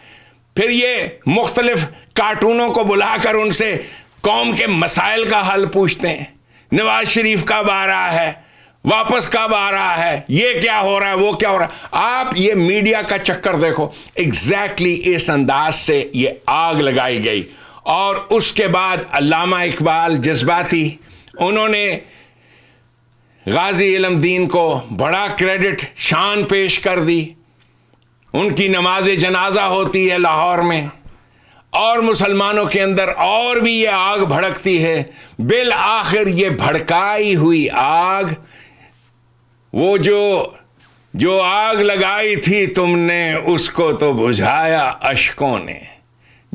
फिर ये मुख्तलिफ कार्टूनों को बुलाकर उनसे कौम के मसाइल का हल पूछते हैं नवाज शरीफ कब आ रहा है वापस कब आ रहा है ये क्या हो रहा है वो क्या हो रहा है आप ये मीडिया का चक्कर देखो एग्जैक्टली exactly इस अंदाज से ये आग लगाई गई और उसके बाद अलामा इकबाल जज्बाती उन्होंने गाजी इलमदीन को बड़ा क्रेडिट शान पेश कर दी उनकी नमाज जनाजा होती है लाहौर में और मुसलमानों के अंदर और भी ये आग भड़कती है बिल आखिर ये भड़काई हुई आग वो जो जो आग लगाई थी तुमने उसको तो बुझाया अशकों ने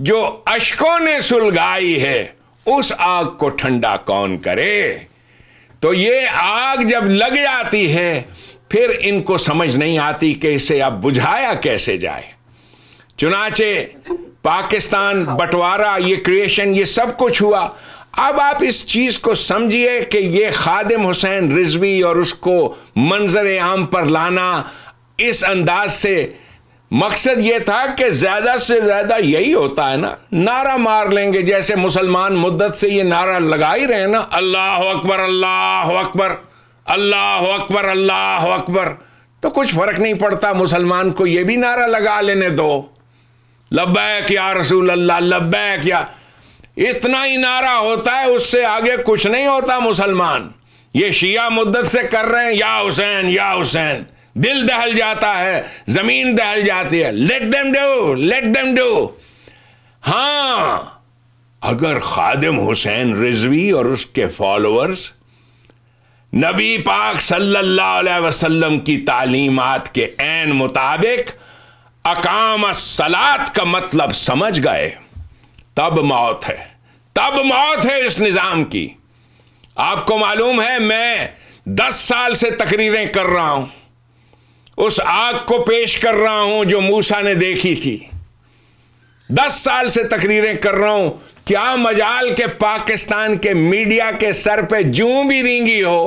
जो अशकों ने सुलगाई है उस आग को ठंडा कौन करे तो ये आग जब लग जाती है फिर इनको समझ नहीं आती कि इसे अब बुझाया कैसे जाए चुनाचे पाकिस्तान बंटवारा ये क्रिएशन ये सब कुछ हुआ अब आप इस चीज को समझिए कि ये खादिम हुसैन रिजवी और उसको मंजर आम पर लाना इस अंदाज से मकसद ये था कि ज्यादा से ज्यादा यही होता है ना नारा मार लेंगे जैसे मुसलमान मुद्दत से ये नारा लगा ही रहे ना अल्लाह अकबर अल्लाह अकबर अल्लाह अकबर अल्लाह अकबर तो कुछ फर्क नहीं पड़ता मुसलमान को ये भी नारा लगा लेने दो लब्बैक या रसूल अल्लाह लब्बैक या इतना ही नारा होता है उससे आगे कुछ नहीं होता मुसलमान ये शिया मुद्दत से कर रहे हैं या हुसैन या हुसैन दिल दहल जाता है जमीन दहल जाती है let them do let them do हां अगर खादिम हुसैन रिजवी और उसके फॉलोअर्स नबी पाक सल्लल्लाहु अलैहि वसल्लम की तालीमत के एन मुताबिक अकाम सलात का मतलब समझ गए तब मौत है तब मौत है इस निज़ाम की आपको मालूम है मैं दस साल से तकरीरें कर रहा हूं उस आग को पेश कर रहा हूं जो मूसा ने देखी थी दस साल से तकरीरें कर रहा हूं क्या मजाल के पाकिस्तान के मीडिया के सर पे जू भी रिंगी हो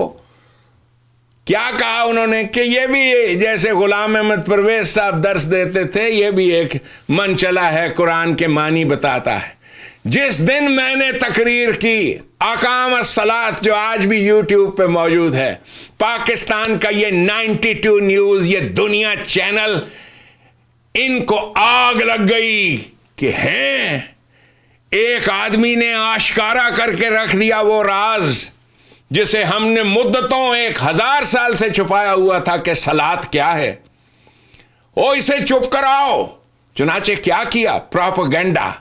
क्या कहा उन्होंने कि ये भी जैसे गुलाम अहमद परवेज साहब दर्श देते थे ये भी एक मन चला है कुरान के मानी बताता है जिस दिन मैंने तकरीर की अकाम सलात जो आज भी यूट्यूब पे मौजूद है पाकिस्तान का ये 92 न्यूज ये दुनिया चैनल इनको आग लग गई कि हैं एक आदमी ने आशकारा करके रख दिया वो राज जिसे हमने मुद्दतों एक हजार साल से छुपाया हुआ था कि सलात क्या है ओ इसे चुप कराओ चुनाचे क्या किया प्रोपोगेंडा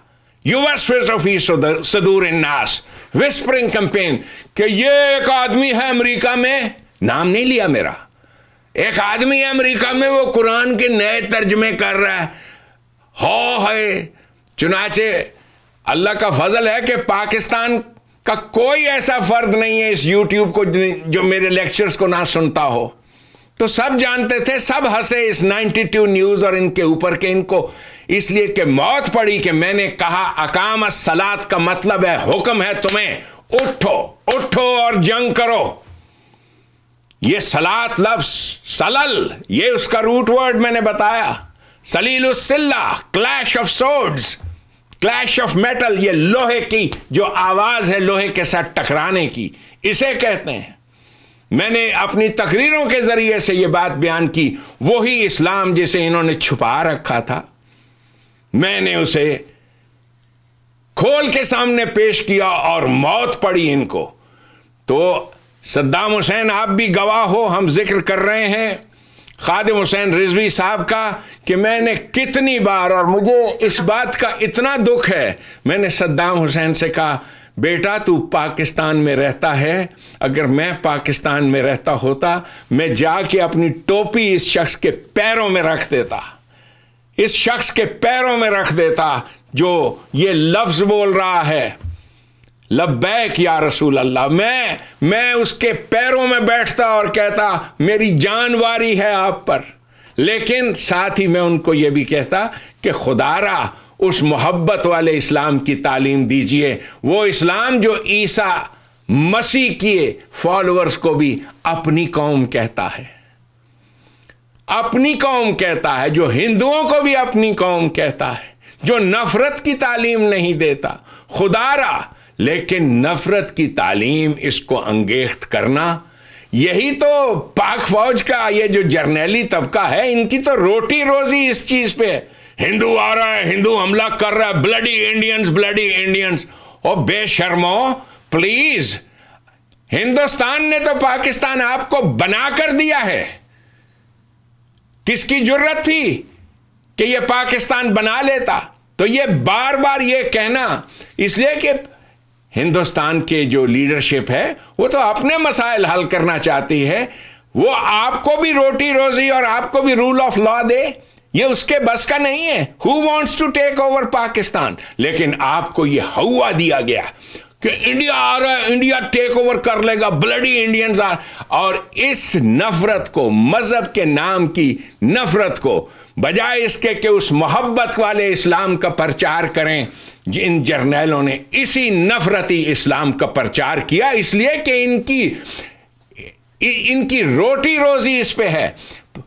यूएस ऑफिस सदूर इन्नास विस्परिंग कंपेन कि ये एक आदमी है अमेरिका में नाम नहीं लिया मेरा एक आदमी है अमेरिका में वो कुरान के नए तर्जमे कर रहा है हो है चुनाचे अल्लाह का फजल है कि पाकिस्तान का कोई ऐसा फर्द नहीं है इस यूट्यूब को जो मेरे लेक्चर्स को ना सुनता हो तो सब जानते थे सब हंसे इस 92 न्यूज और इनके ऊपर के इनको इसलिए कि मौत पड़ी कि मैंने कहा अकाम सलात का मतलब है हुक्म है तुम्हें उठो उठो और जंग करो ये सलात लफ्ज सलल ये उसका रूट वर्ड मैंने बताया सलील सिल्ला clash of swords clash of metal ये लोहे की जो आवाज है लोहे के साथ टकराने की इसे कहते हैं मैंने अपनी तकरीरों के ज़रिए से यह बात बयान की वही इस्लाम जिसे इन्होंने छुपा रखा था मैंने उसे खोल के सामने पेश किया और मौत पड़ी इनको तो सद्दाम हुसैन आप भी गवाह हो हम जिक्र कर रहे हैं खादिम हुसैन रिजवी साहब का कि मैंने कितनी बार और मुझे इस बात का इतना दुख है मैंने सद्दाम हुसैन से कहा बेटा तू पाकिस्तान में रहता है अगर मैं पाकिस्तान में रहता होता मैं जाके अपनी टोपी इस शख्स के पैरों में रख देता इस शख्स के पैरों में रख देता जो ये लफ्ज बोल रहा है लब्बैक या रसूल अल्लाह मैं मैं उसके पैरों में बैठता और कहता मेरी जानवारी है आप पर लेकिन साथ ही मैं उनको यह भी कहता कि खुदारा उस मोहब्बत वाले इस्लाम की तालीम दीजिए वो इस्लाम जो ईसा मसीह के फॉलोअर्स को भी अपनी कौम कहता है अपनी कौम कहता है जो हिंदुओं को भी अपनी कौम कहता है जो नफरत की तालीम नहीं देता खुदारा लेकिन नफरत की तालीम इसको अंगेख्त करना यही तो पाक फौज का ये जो जर्नैली तबका है इनकी तो रोटी रोजी इस चीज पे है हिंदू आ रहा है हिंदू हमला कर रहा है bloody Indians bloody Indians oh बेशर्मो प्लीज हिंदुस्तान ने तो पाकिस्तान आपको बना कर दिया है किसकी जरूरत थी कि ये पाकिस्तान बना लेता तो ये बार बार ये कहना इसलिए कि हिंदुस्तान के जो लीडरशिप है वो तो अपने मसाइल हल करना चाहती है वो आपको भी रोटी रोजी और आपको भी रूल ऑफ लॉ दे ये उसके बस का नहीं है who wants to take over Pakistan लेकिन आपको ये हवा दिया गया कि इंडिया आ रहा है इंडिया टेक ओवर कर लेगा ब्लडी इंडियंस आ और इस नफरत को मजहब के नाम की नफरत को बजाय इसके कि उस मोहब्बत वाले इस्लाम का प्रचार करें जिन जर्नैलों ने इसी नफरती इस्लाम का प्रचार किया इसलिए कि इनकी इनकी रोटी रोजी इस पे है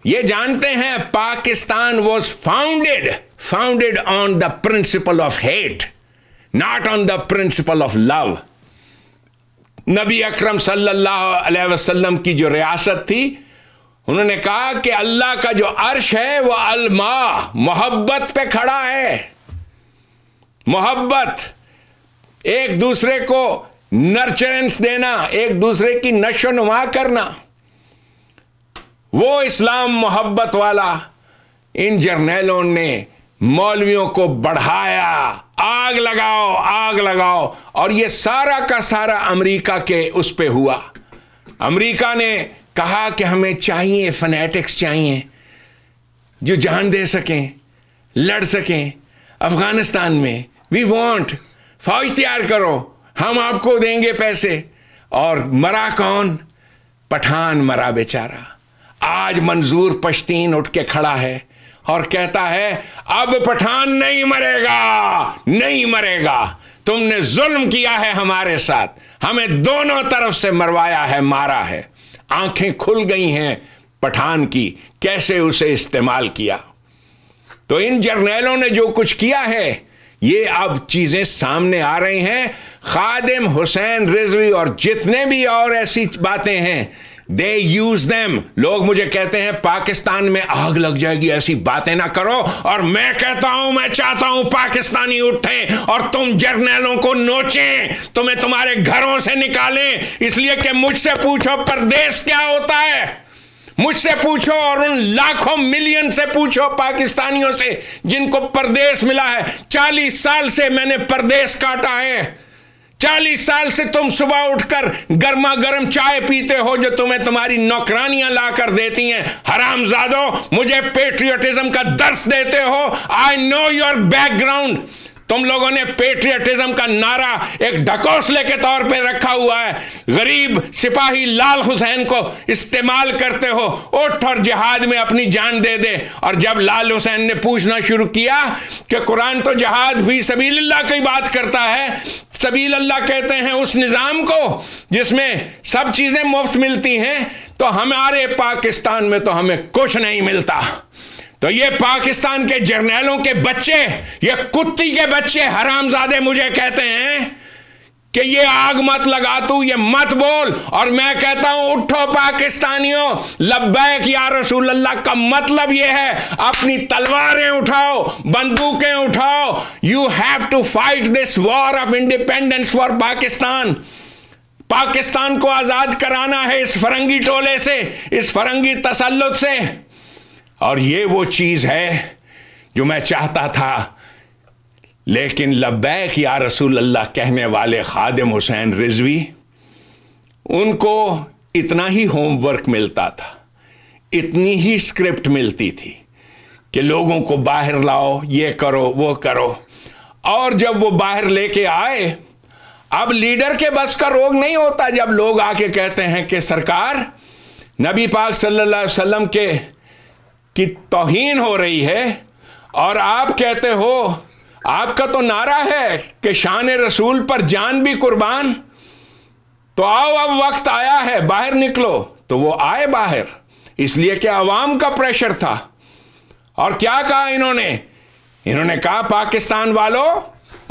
ये जानते हैं Pakistan was founded founded on the principle of hate not on the principle of love नबी अक्रम सलम वसल्लम की जो रियासत थी उन्होंने कहा कि अल्लाह का जो अर्श है वह अलमा मोहब्बत पे खड़ा है मोहब्बत एक दूसरे को नर्चरेंस देना एक दूसरे की नशो नुमा करना वो इस्लाम मोहब्बत वाला इन जर्नैलों ने मौलवियों को बढ़ाया आग लगाओ आग लगाओ और ये सारा का सारा अमेरिका के उस पर हुआ अमेरिका ने कहा कि हमें चाहिए फनेटिक्स चाहिए जो जान दे सकें लड़ सकें अफगानिस्तान में वी वांट फौज तैयार करो हम आपको देंगे पैसे और मरा कौन पठान मरा बेचारा आज मंजूर पश्तीन उठ के खड़ा है और कहता है अब पठान नहीं मरेगा नहीं मरेगा तुमने जुल्म किया है हमारे साथ हमें दोनों तरफ से मरवाया है मारा है आंखें खुल गई हैं पठान की कैसे उसे इस्तेमाल किया तो इन जर्नैलों ने जो कुछ किया है ये अब चीजें सामने आ रही हैं खादिम हुसैन रिजवी और जितने भी और ऐसी बातें हैं दे यूज देम लोग मुझे कहते हैं पाकिस्तान में आग लग जाएगी ऐसी बातें ना करो और मैं कहता हूं मैं चाहता हूं पाकिस्तानी उठे और तुम जर्नलों को नोचें तुम्हें तुम्हारे घरों से निकालें इसलिए कि मुझसे पूछो प्रदेश क्या होता है मुझसे पूछो और उन लाखों मिलियन से पूछो पाकिस्तानियों से जिनको परदेश मिला है चालीस साल से मैंने परदेश काटा है चालीस साल से तुम सुबह उठकर गर्मा गर्म चाय पीते हो जो तुम्हें तुम्हारी नौकरानियां ला कर देती हैं हराम जादो मुझे पेट्रियटिज्म का दर्श देते हो आई नो योर बैकग्राउंड तुम लोगों ने पेट्रियटिज्म का नारा एक ढकोसले के तौर पे रखा हुआ है गरीब सिपाही लाल हुसैन को इस्तेमाल करते हो उठ और जहाद में अपनी जान दे दे और जब लाल हुसैन ने पूछना शुरू किया कि कुरान तो जहाद भी सभी की बात करता है सबील अल्लाह कहते हैं उस निज़ाम को जिसमें सब चीज़ें मुफ्त मिलती हैं तो हमारे पाकिस्तान में तो हमें कुछ नहीं मिलता तो ये पाकिस्तान के जर्नैलों के बच्चे ये कुत्ती के बच्चे हरामजादे मुझे कहते हैं कि ये आग मत लगा तू ये मत बोल और मैं कहता हूं उठो पाकिस्तानियों लब्बैक या रसूल अल्लाह का मतलब ये है अपनी तलवारें उठाओ बंदूकें उठाओ you have to fight this war of independence for Pakistan Pakistan को आजाद कराना है इस फरंगी टोले से इस फरंगी तसल्लुत से और ये वो चीज है जो मैं चाहता था लेकिन लबैक या रसूल अल्लाह कहने वाले खादिम हुसैन रिजवी उनको इतना ही होमवर्क मिलता था इतनी ही स्क्रिप्ट मिलती थी कि लोगों को बाहर लाओ ये करो वो करो और जब वो बाहर लेके आए अब लीडर के बस का रोग नहीं होता जब लोग आके कहते हैं कि सरकार नबी पाक सल्लल्लाहु अलैहि वसल्लम के की तोहीन हो रही है और आप कहते हो आपका तो नारा है कि शान रसूल पर जान भी कुर्बान तो आओ अब वक्त आया है बाहर निकलो तो वो आए बाहर इसलिए कि आवाम का प्रेशर था और क्या कहा इन्होंने इन्होंने कहा पाकिस्तान वालों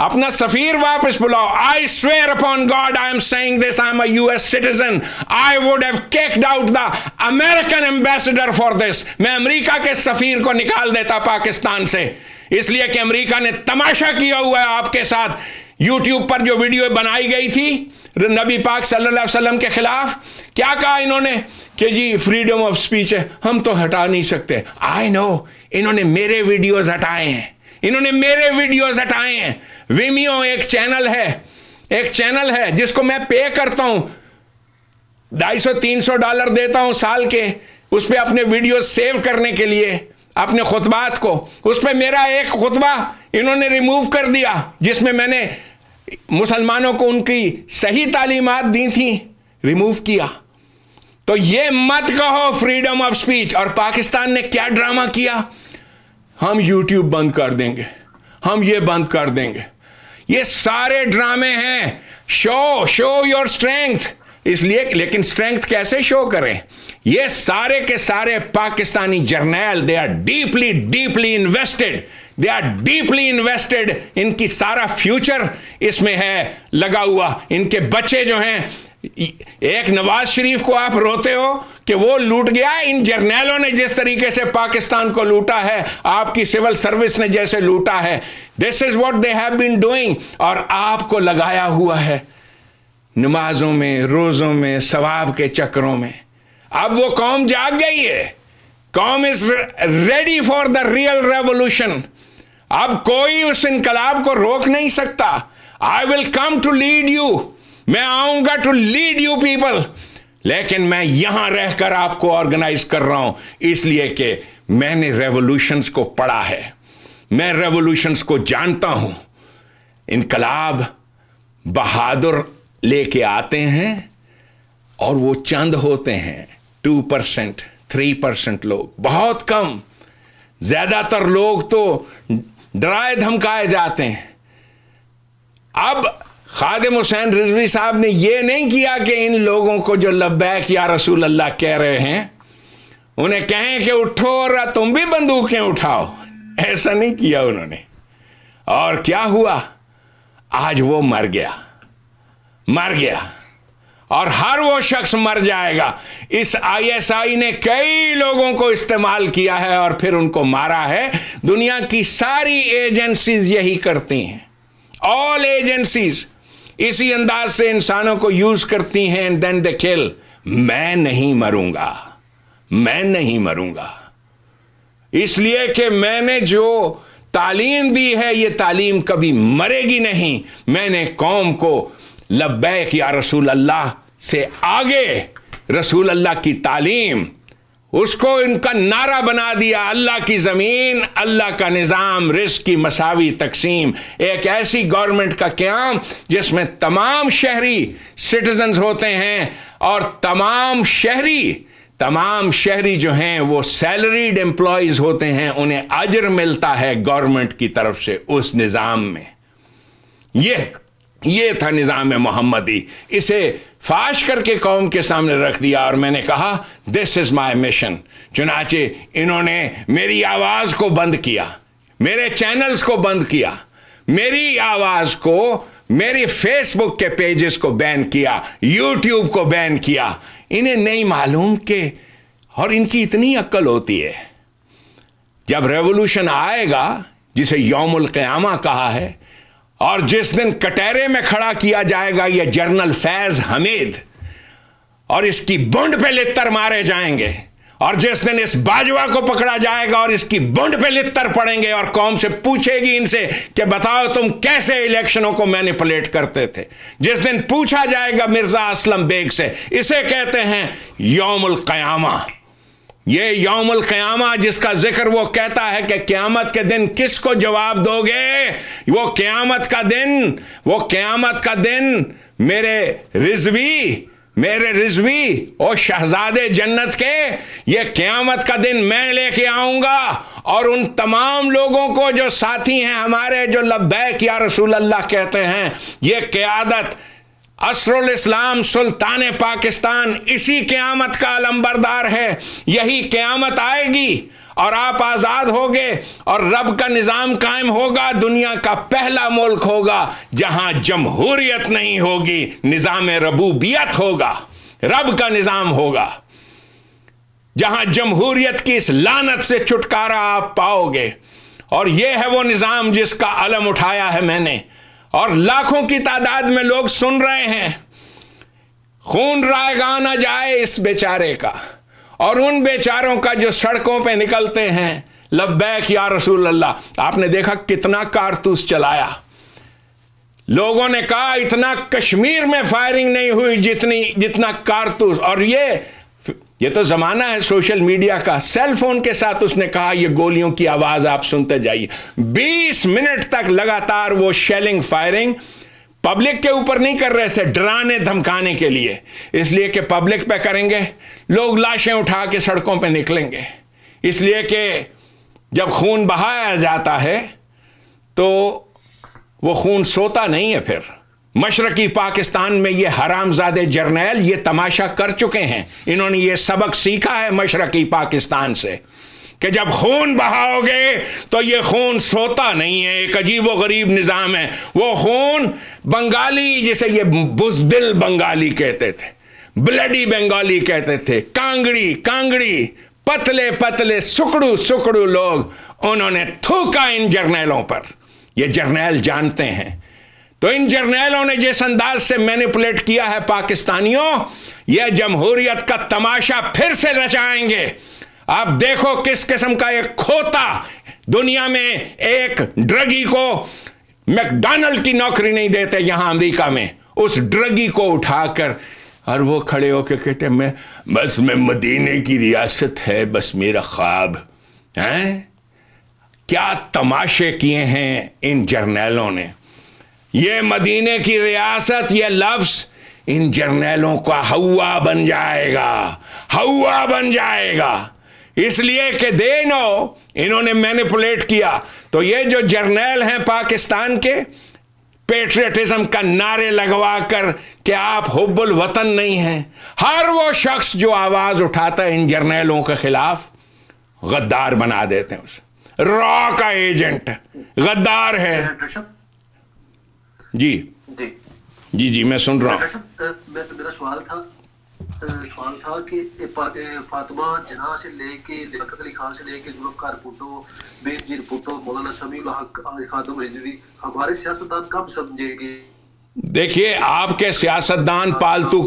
अपना सफीर वापस बुलाओ I swear upon God I am saying this I am US citizen I would have kicked out the American ambassador for this मैं अमेरिका के सफीर को निकाल देता पाकिस्तान से इसलिए कि अमेरिका ने तमाशा किया हुआ है आपके साथ यूट्यूब पर जो वीडियो बनाई गई थी नबी पाक सल्लल्लाहु अलैहि वसल्लम के खिलाफ क्या कहा इन्होंने कि जी फ्रीडम ऑफ स्पीच है हम तो हटा नहीं सकते आई नो इन्होंने मेरे वीडियोस हटाए हैं इन्होंने मेरे वीडियोस हटाए हैं विमियो एक चैनल है एक चैनल है जिसको मैं पे करता हूं ढाई सौ तीन सौ डॉलर देता हूं साल के उस पर अपने वीडियो सेव करने के लिए अपने खुतबात को उस पर मेरा एक खुतबा इन्होंने रिमूव कर दिया जिसमें मैंने मुसलमानों को उनकी सही तालीमत दी थी रिमूव किया तो ये मत कहो फ्रीडम ऑफ स्पीच और पाकिस्तान ने क्या ड्रामा किया हम यूट्यूब बंद कर देंगे हम ये बंद कर देंगे ये सारे ड्रामे हैं शो शो योर स्ट्रेंथ इसलिए लेकिन स्ट्रेंथ कैसे शो करें ये सारे के सारे पाकिस्तानी जर्नैल they are deeply deeply invested they are deeply invested इनकी सारा फ्यूचर इसमें है लगा हुआ इनके बच्चे जो हैं एक नवाज शरीफ को आप रोते हो कि वो लूट गया इन जर्नैलों ने जिस तरीके से पाकिस्तान को लूटा है आपकी सिविल सर्विस ने जैसे लूटा है this is what they have been doing और आपको लगाया हुआ है नमाजों में रोज़ों में सवाब के चक्रों में अब वो कौम जाग गई है कौम is ready for the real revolution अब कोई उस इनकलाब को रोक नहीं सकता I will come to lead you मैं आऊंगा टू लीड यू पीपल लेकिन मैं यहां रहकर आपको ऑर्गेनाइज कर रहा हूं इसलिए कि मैंने रेवोल्यूशंस को पढ़ा है मैं रेवोल्यूशंस को जानता हूं इनकलाब बहादुर लेके आते हैं और वो चंद होते हैं टू परसेंट थ्री परसेंट लोग बहुत कम ज्यादातर लोग तो डराए धमकाए जाते हैं अब खादिम हुसैन रिजवी साहब ने यह नहीं किया कि इन लोगों को जो लब्बैक या रसूल अल्लाह कह रहे हैं उन्हें कहें कि उठो और तुम भी बंदूकें उठाओ ऐसा नहीं किया उन्होंने और क्या हुआ आज वो मर गया मर गया और हर वो शख्स मर जाएगा इस आईएसआई ने कई लोगों को इस्तेमाल किया है और फिर उनको मारा है दुनिया की सारी एजेंसीज यही करती हैं ऑल एजेंसीज इसी अंदाज से इंसानों को यूज करती हैं एंड देन द किल मैं नहीं मरूंगा मैं नहीं मरूंगा इसलिए कि मैंने जो तालीम दी है ये तालीम कभी मरेगी नहीं मैंने कौम को लबैक या रसूल अल्लाह से आगे रसूल अल्लाह की तालीम उसको इनका नारा बना दिया अल्लाह की ज़मीन अल्लाह का निज़ाम रिस्क की मसावी तकसीम एक ऐसी गवर्नमेंट का क्याम जिसमें तमाम शहरी सिटीजन्स होते हैं और तमाम शहरी तमाम शहरी जो हैं वो सैलरीड एम्प्लॉयज़ होते हैं उन्हें अजर मिलता है गवर्नमेंट की तरफ से उस निज़ाम में यह ये था निज़ाम मोहम्मदी इसे फाश करके कौम के सामने रख दिया और मैंने कहा दिस इज़ माई मिशन चुनाचे इन्होंने मेरी आवाज़ को बंद किया मेरे चैनल्स को बंद किया मेरी आवाज़ को मेरी फेसबुक के पेजेस को बैन किया यूट्यूब को बैन किया इन्हें नहीं मालूम के और इनकी इतनी अक्ल होती है जब रेवोल्यूशन आएगा जिसे यौमुल क़यामा कहा है और जिस दिन कटहरे में खड़ा किया जाएगा यह जर्नल फैज हमीद और इसकी बुंड पे लितर मारे जाएंगे और जिस दिन इस बाजवा को पकड़ा जाएगा और इसकी बुंड पे लितर पड़ेंगे और कौम से पूछेगी इनसे कि बताओ तुम कैसे इलेक्शनों को मैनिपुलेट करते थे जिस दिन पूछा जाएगा मिर्जा असलम बेग से इसे कहते हैं यौमुल कयामा ये यौमल क्यामा जिसका जिक्र वो कहता है कि क़्यामत के दिन किसको जवाब दोगे वो क़्यामत का दिन वो क़्यामत का दिन मेरे रिजवी मेरे रिजवी और शहजादे जन्नत के ये क़्यामत का दिन मैं लेके आऊंगा और उन तमाम लोगों को जो साथी हैं हमारे जो लब्बैक या रसूल अल्लाह कहते हैं ये क़्यादत असरुल इस्लाम सुल्तान पाकिस्तान इसी क्यामत का अलम्बरदार है यही क्यामत आएगी और आप आज़ाद होगे और रब का निज़ाम कायम होगा दुनिया का पहला मुल्क होगा जहां जमहूरियत नहीं होगी निज़ाम रबूबियत होगा रब का निज़ाम होगा जहां जमहूरियत की इस लानत से छुटकारा आप पाओगे और यह है वो निज़ाम जिसका अलम उठाया है मैंने और लाखों की तादाद में लोग सुन रहे हैं खून रायगा ना जाए इस बेचारे का और उन बेचारों का जो सड़कों पे निकलते हैं लब्बैक या रसूल अल्लाह आपने देखा कितना कारतूस चलाया लोगों ने कहा इतना कश्मीर में फायरिंग नहीं हुई जितनी जितना कारतूस और ये ये तो ज़माना है सोशल मीडिया का सेल फोन के साथ उसने कहा ये गोलियों की आवाज़ आप सुनते जाइए 20 मिनट तक लगातार वो शेलिंग फायरिंग पब्लिक के ऊपर नहीं कर रहे थे डराने धमकाने के लिए इसलिए कि पब्लिक पे करेंगे लोग लाशें उठा के सड़कों पे निकलेंगे इसलिए कि जब खून बहाया जाता है तो वो खून सोता नहीं है फिर मशरकी पाकिस्तान में ये हरामजादे जर्नैल ये तमाशा कर चुके हैं इन्होंने ये सबक सीखा है मशरकी पाकिस्तान से कि जब खून बहाओगे तो ये खून सोता नहीं है एक अजीब व गरीब निज़ाम है वो खून बंगाली जिसे ये बुजदिल बंगाली कहते थे ब्लडी बंगाली कहते थे कांगड़ी कांगड़ी पतले पतले सुकड़ू सुकड़ू लोग उन्होंने थूका इन जर्नैलों पर ये जर्नैल जानते हैं तो इन जर्नैलों ने जिस अंदाज से मैनिपुलेट किया है पाकिस्तानियों यह जमहूरियत का तमाशा फिर से रचाएंगे आप देखो किस किस्म का एक खोता दुनिया में एक ड्रगी को मैकडोनल्ड की नौकरी नहीं देते यहां अमेरिका में उस ड्रगी को उठाकर और वो खड़े होकर कहते मैं बस मैं मदीने की रियासत है बस मेरा ख्वाब है क्या तमाशे किए हैं इन जर्नैलों ने ये मदीने की रियासत ये लफ्स इन जर्नेलों का हवा बन जाएगा हवा बन जाएगा इसलिए कि दे नो इन्होंने मैनिपुलेट किया तो ये जो जर्नैल हैं पाकिस्तान के पेट्रियटिज्म का नारे लगवा कर कि आप हुब्बुल वतन नहीं हैं हर वो शख्स जो आवाज़ उठाता है इन जर्नैलों के खिलाफ गद्दार बना देते हैं उसे रॉ का एजेंट गद्दार है जी जी जी जी मैं सुन रहा हूँ मेरा सवाल था सवाल था कि फातिमा जना से लेके अली खान से लेके मौलाना हक खादम हिजरी हमारे सियासतदान कब समझेंगे देखिए आपके सियासतदान पालतू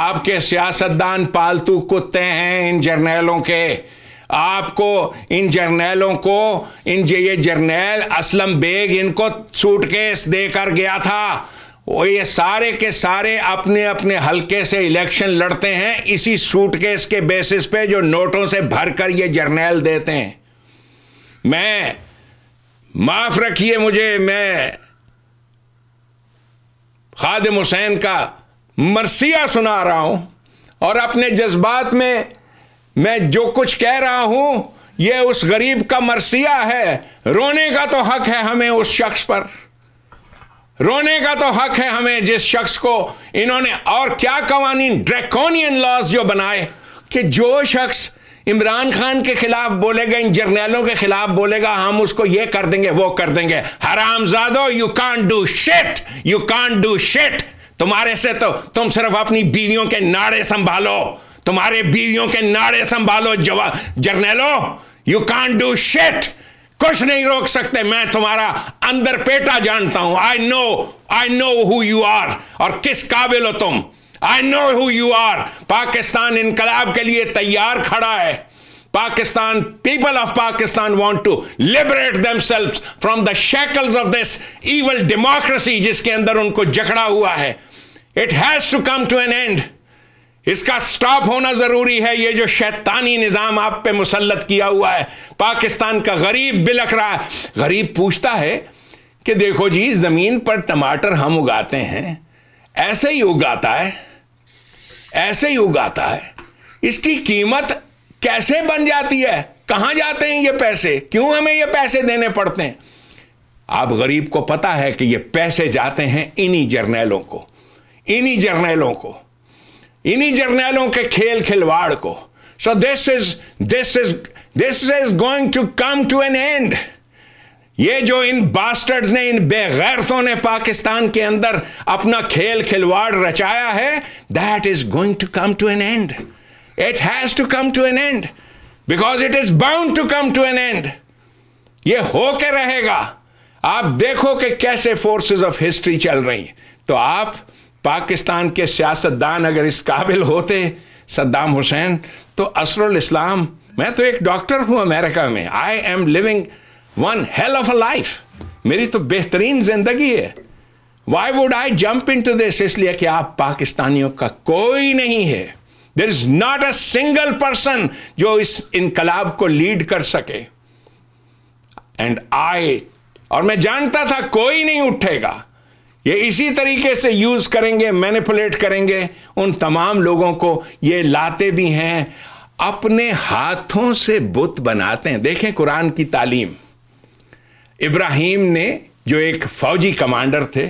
आपके सियासतदान पालतू कुत्ते हैं इन जर्नैलों के आपको इन जर्नैलों को इन ये जर्नैल असलम बेग इनको सूटकेस देकर गया था वो ये सारे के सारे अपने अपने हलके से इलेक्शन लड़ते हैं इसी सूटकेस के बेसिस पे जो नोटों से भर कर ये जर्नैल देते हैं मैं माफ रखिए मुझे मैं खादिम हुसैन का मरसिया सुना रहा हूं और अपने जज्बात में मैं जो कुछ कह रहा हूं यह उस गरीब का मरसिया है रोने का तो हक है हमें उस शख्स पर रोने का तो हक है हमें जिस शख्स को इन्होंने और क्या कवानी ड्रैकोनियन लॉज जो बनाए कि जो शख्स इमरान खान के खिलाफ बोलेगा इन जर्नैलों के खिलाफ बोलेगा हम उसको ये कर देंगे वो कर देंगे हरामजादो you can do shit you can do shit तुम्हारे से तो तुम सिर्फ अपनी बीवियों के नाड़े संभालो तुम्हारे बीवियों के नाड़े संभालो जवा जर्नेलो यू कान डू शेट कुछ नहीं रोक सकते मैं तुम्हारा अंदर पेटा जानता हूं I know I know who you are और किस काबिल हो तुम I know who you are Pakistan इनकलाब के लिए तैयार खड़ा है people of Pakistan want to liberate themselves from the shackles of this evil democracy जिसके अंदर उनको जकड़ा हुआ है. It has to come to an end इसका स्टॉप होना ज़रूरी है ये जो शैतानी निज़ाम आप पे मुसलत किया हुआ है पाकिस्तान का गरीब बिलख रहा है गरीब पूछता है कि देखो जी ज़मीन पर टमाटर हम उगाते हैं ऐसे ही उगाता है ऐसे ही उगाता है इसकी कीमत कैसे बन जाती है कहां जाते हैं ये पैसे क्यों हमें ये पैसे देने पड़ते हैं आप गरीब को पता है कि ये पैसे जाते हैं इन्हीं जर्नैलों को इन्हीं जर्नैलों को इन्हीं जर्नैलों के खेल खिलवाड़ को so this is this is this is going to come to an end ये जो इन बास्टर्ड्स ने इन बेगैरतों ने पाकिस्तान के अंदर अपना खेल खिलवाड़ रचाया है that is going to come to an end it has to come to an end because it is bound to come to an end ये हो के रहेगा आप देखो कि कैसे फोर्सेस ऑफ हिस्ट्री चल रही तो आप पाकिस्तान के सियासतदान अगर इस काबिल होते सद्दाम हुसैन तो असरुल इस्लाम मैं तो एक डॉक्टर हूं अमेरिका में I am living one hell of a life मेरी तो बेहतरीन जिंदगी है why would I jump into this इसलिए कि आप पाकिस्तानियों का कोई नहीं है there is not a single person जो इस इनकलाब को लीड कर सके एंड आई और मैं जानता था कोई नहीं उठेगा ये इसी तरीके से यूज करेंगे मैनिपुलेट करेंगे उन तमाम लोगों को ये लाते भी हैं अपने हाथों से बुत बनाते हैं देखें कुरान की तालीम इब्राहिम ने जो एक फौजी कमांडर थे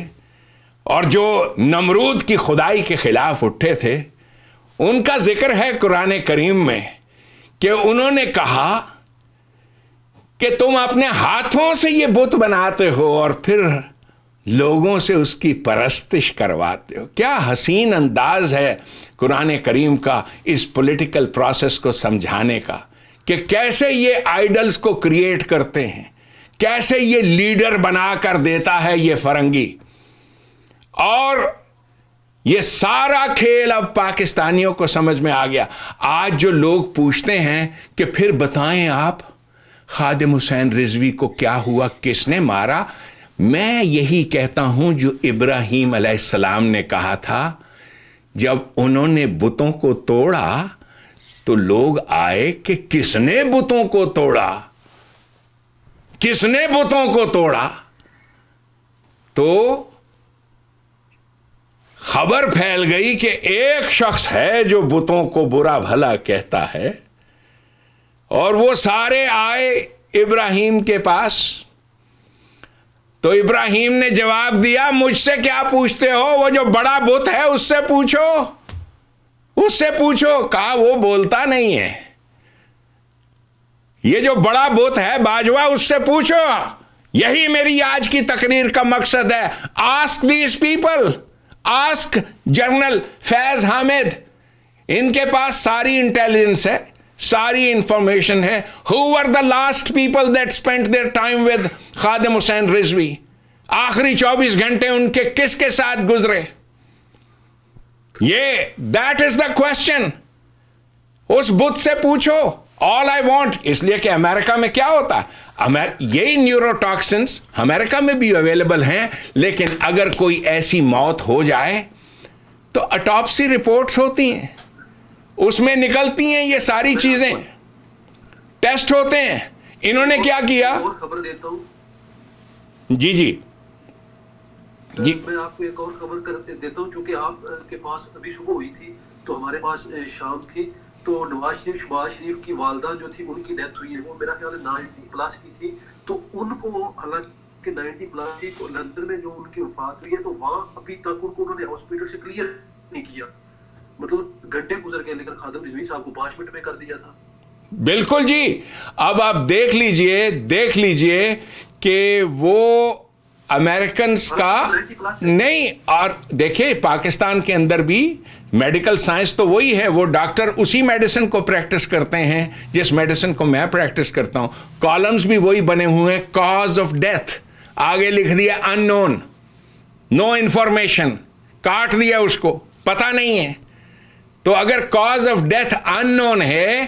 और जो नमरूद की खुदाई के खिलाफ उठे थे उनका जिक्र है कुरान करीम में कि उन्होंने कहा कि तुम अपने हाथों से ये बुत बनाते हो और फिर लोगों से उसकी परस्तिश करवाते हो क्या हसीन अंदाज है कुरान करीम का इस पॉलिटिकल प्रोसेस को समझाने का कि कैसे ये आइडल्स को क्रिएट करते हैं कैसे ये लीडर बना कर देता है ये फरंगी और ये सारा खेल अब पाकिस्तानियों को समझ में आ गया आज जो लोग पूछते हैं कि फिर बताएं आप खादिम हुसैन रिजवी को क्या हुआ किसने मारा मैं यही कहता हूं जो इब्राहिम अलैहिस्सलाम ने कहा था जब उन्होंने बुतों को तोड़ा तो लोग आए कि किसने बुतों को तोड़ा किसने बुतों को तोड़ा तो खबर फैल गई कि एक शख्स है जो बुतों को बुरा भला कहता है और वो सारे आए इब्राहिम के पास तो इब्राहिम ने जवाब दिया मुझसे क्या पूछते हो वो जो बड़ा बुत है उससे पूछो उससे पूछो कहा वो बोलता नहीं है ये जो बड़ा बुत है बाजवा उससे पूछो यही मेरी आज की तकरीर का मकसद है ask these people ask general Faiz Hamid इनके पास सारी इंटेलिजेंस है सारी इंफॉर्मेशन है who are the last people that spent their time with Khadim Hussain Rizvi आखिरी 24 घंटे उनके किसके साथ गुजरे ये दैट इज द क्वेश्चन उस बुद्ध से पूछो ऑल आई वॉन्ट इसलिए कि अमेरिका में क्या होता अमेर यही न्यूरोटॉक्सिन्स अमेरिका में भी अवेलेबल हैं लेकिन अगर कोई ऐसी मौत हो जाए तो अटॉप्सी रिपोर्ट्स होती हैं उसमें निकलती हैं ये सारी चीजें टेस्ट होते हैं इन्होंने क्या किया खबर देता हूं जी जी तो जी मैं आपको एक और खबर कर देता हूं क्योंकि आपके पास अभी सुबह हुई थी तो हमारे पास शाम थी तो नवाज शरीफ शबाज शरीफ की वालदा जो थी उनकी डेथ हुई है वो मेरा ख्याल नाइनटी प्लस की थी तो उनको अलग के नाइनटी प्लस थी तो लंदन में जो उनकी वफात हुई है तो वहाँ अभी तक उनको उन्होंने हॉस्पिटल से क्लियर नहीं किया मतलब घंटे गुजर गए लेकिन खादम रिजवी साहब को पांच मिनट में कर दिया था बिल्कुल जी अब आप देख लीजिए देख लीजिए कि वो अमेरिकन का नहीं और देखिए पाकिस्तान के अंदर भी मेडिकल साइंस तो वही है वो डॉक्टर उसी मेडिसिन को प्रैक्टिस करते हैं जिस मेडिसिन को मैं प्रैक्टिस करता हूं कॉलम्स भी वही बने हुए हैं कॉज ऑफ डेथ आगे लिख दिया अननोन नो इन्फॉर्मेशन काट दिया उसको पता नहीं है तो अगर कॉज ऑफ डेथ अननोन है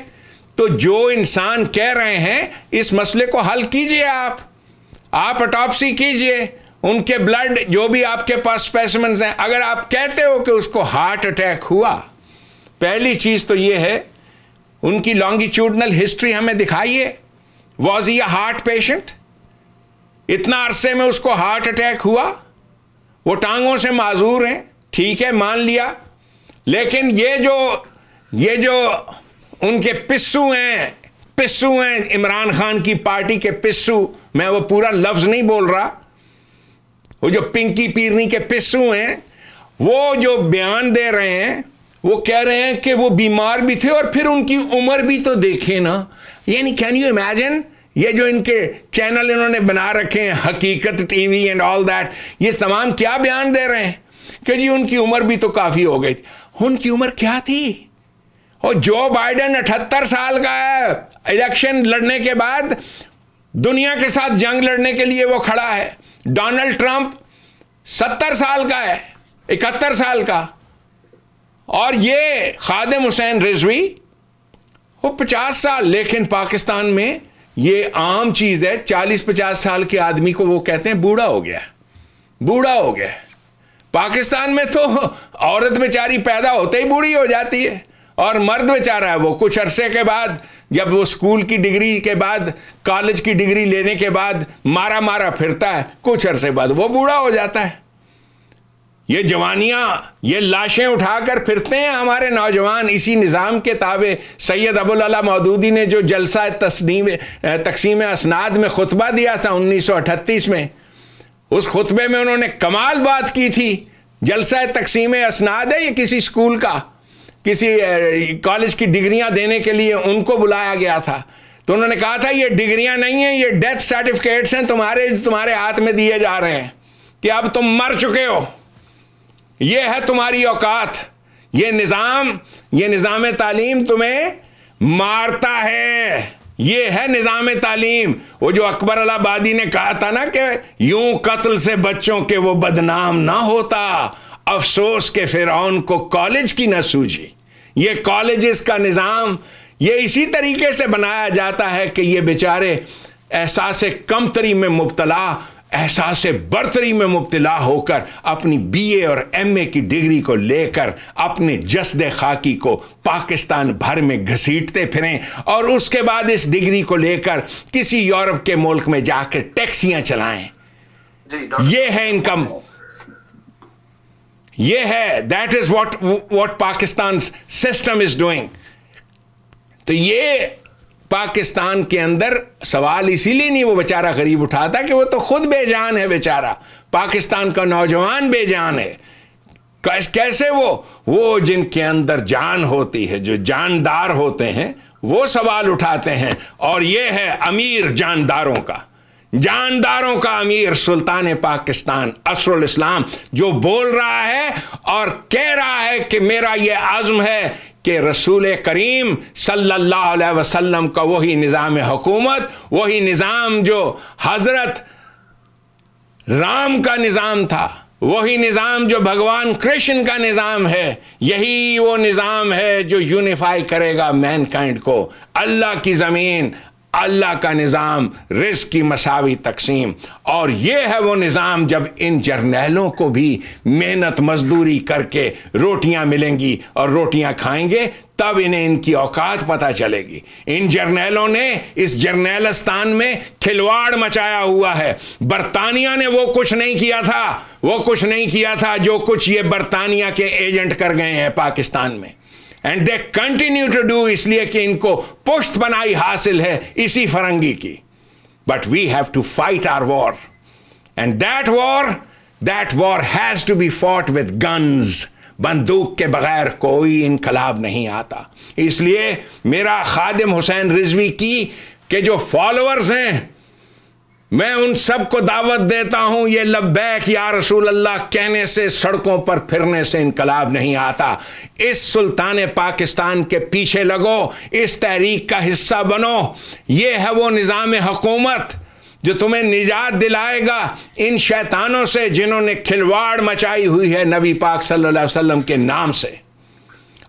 तो जो इंसान कह रहे हैं इस मसले को हल कीजिए आप आप अटॉपसी कीजिए उनके ब्लड जो भी आपके पास स्पेसिमेंट्स हैं अगर आप कहते हो कि उसको हार्ट अटैक हुआ पहली चीज तो ये है उनकी लॉन्गिट्यूडनल हिस्ट्री हमें दिखाइए वॉज ये हार्ट पेशेंट इतना अरसे में उसको हार्ट अटैक हुआ वो टांगों से माजूर हैं ठीक है मान लिया लेकिन ये जो ये जो उनके पिस्सू हैं पिस्सू हैं इमरान खान की पार्टी के पिस्सू मैं वो पूरा लफ्ज़ नहीं बोल रहा वो जो पिंकी पीरनी के पिस्सू हैं वो जो बयान दे रहे हैं वो कह रहे हैं कि वो बीमार भी थे और फिर उनकी उम्र भी तो देखे ना यानी कैन यू इमेजिन ये जो इनके चैनल इन्होंने बना रखे हैं हकीकत टीवी एंड ऑल दैट ये तमाम क्या बयान दे रहे हैं कि जी उनकी उम्र भी तो काफ़ी हो गई थी उनकी उम्र क्या थी और जो बाइडेन अठहत्तर साल का है इलेक्शन लड़ने के बाद दुनिया के साथ जंग लड़ने के लिए वो खड़ा है डोनाल्ड ट्रंप सत्तर साल का है इकहत्तर साल का और ये खादिम हुसैन रिजवी वो पचास साल लेकिन पाकिस्तान में ये आम चीज़ है चालीस पचास साल के आदमी को वो कहते हैं बूढ़ा हो गया बूढ़ा हो गया पाकिस्तान में तो औरत बेचारी पैदा होते ही बूढ़ी हो जाती है और मर्द बेचारा है वो कुछ अरसे के बाद जब वो स्कूल की डिग्री के बाद कॉलेज की डिग्री लेने के बाद मारा मारा फिरता है कुछ अरसे बाद वो बूढ़ा हो जाता है ये जवानियां ये लाशें उठाकर फिरते हैं हमारे नौजवान इसी निज़ाम के ताबे सैयद अबुल अला मौदूदी ने जो जलसा तस्नीम तकसीम असनाद में खुतबा दिया था 1938 में उस खुतबे में उन्होंने कमाल बात की थी जलसा तकसीम असनाद है ये किसी स्कूल का किसी कॉलेज की डिग्रियां देने के लिए उनको बुलाया गया था तो उन्होंने कहा था ये डिग्रियां नहीं हैं ये डेथ सर्टिफिकेट्स हैं तुम्हारे तुम्हारे हाथ में दिए जा रहे हैं कि अब तुम मर चुके हो ये है तुम्हारी औकात ये निज़ाम ये निज़ाम तालीम तुम्हें मारता है ये है निज़ाम तालीम वो जो अकबर अलाबादी ने कहा था ना कि यूं कत्ल से बच्चों के वो बदनाम ना होता अफसोस के फिर को कॉलेज की ना सूझी ये कॉलेज का निज़ाम ये इसी तरीके से बनाया जाता है कि ये बेचारे एहसास कमतरी में मुबतला एहसास बर्तरी में मुबतला होकर अपनी बी ए और एम ए की डिग्री को लेकर अपने जसद खाकी को पाकिस्तान भर में घसीटते फिरें और उसके बाद इस डिग्री को लेकर किसी यूरोप के मुल्क में जाकर टैक्सियां चलाएं ये है इनकम ये है that is what what Pakistan system is doing तो ये पाकिस्तान के अंदर सवाल इसीलिए नहीं वो बेचारा गरीब उठाता कि वो तो खुद बेजान है बेचारा पाकिस्तान का नौजवान बेजान है कैसे वो वो जिनके अंदर जान होती है जो जानदार होते हैं वो सवाल उठाते हैं और ये है अमीर जानदारों का जानदारों का अमीर सुल्तान पाकिस्तान असरुल इस्लाम जो बोल रहा है और कह रहा है कि मेरा ये आज़म है कि रसूल करीम सल्लल्लाहु अलैहि वसल्लम का वही निज़ाम हुकूमत वही निज़ाम जो हज़रत राम का निज़ाम था वही निज़ाम जो भगवान कृष्ण का निज़ाम है यही वो निज़ाम है जो यूनिफाई करेगा मैनकाइंड को अल्लाह की ज़मीन अल्लाह का निज़ाम रिस्क की मसावी तकसीम और ये है वो निज़ाम जब इन जर्नैलों को भी मेहनत मजदूरी करके रोटियां मिलेंगी और रोटियां खाएंगे तब इन्हें इनकी औकात पता चलेगी इन जर्नैलों ने इस जर्नैलस्तान में खिलवाड़ मचाया हुआ है बरतानिया ने वो कुछ नहीं किया था वो कुछ नहीं किया था जो कुछ ये बरतानिया के एजेंट कर गए हैं पाकिस्तान में and they continue to do इसलिए कि इनको पुष्ट बनाई हासिल है इसी फरंगी की but we have to fight our war and that war that war has to be fought with guns बंदूक के बगैर कोई इनकलाब नहीं आता इसलिए मेरा खादिम हुसैन रिजवी की के जो फॉलोअर्स हैं मैं उन सबको दावत देता हूं ये लब्बैक या रसूल अल्लाह कहने से सड़कों पर फिरने से इनकलाब नहीं आता इस सुल्तान पाकिस्तान के पीछे लगो इस तहरीक का हिस्सा बनो ये है वो निज़ाम हकूमत जो तुम्हें निजात दिलाएगा इन शैतानों से जिन्होंने खिलवाड़ मचाई हुई है नबी पाक सल्लल्लाहु अलैहि वसल्लम के नाम से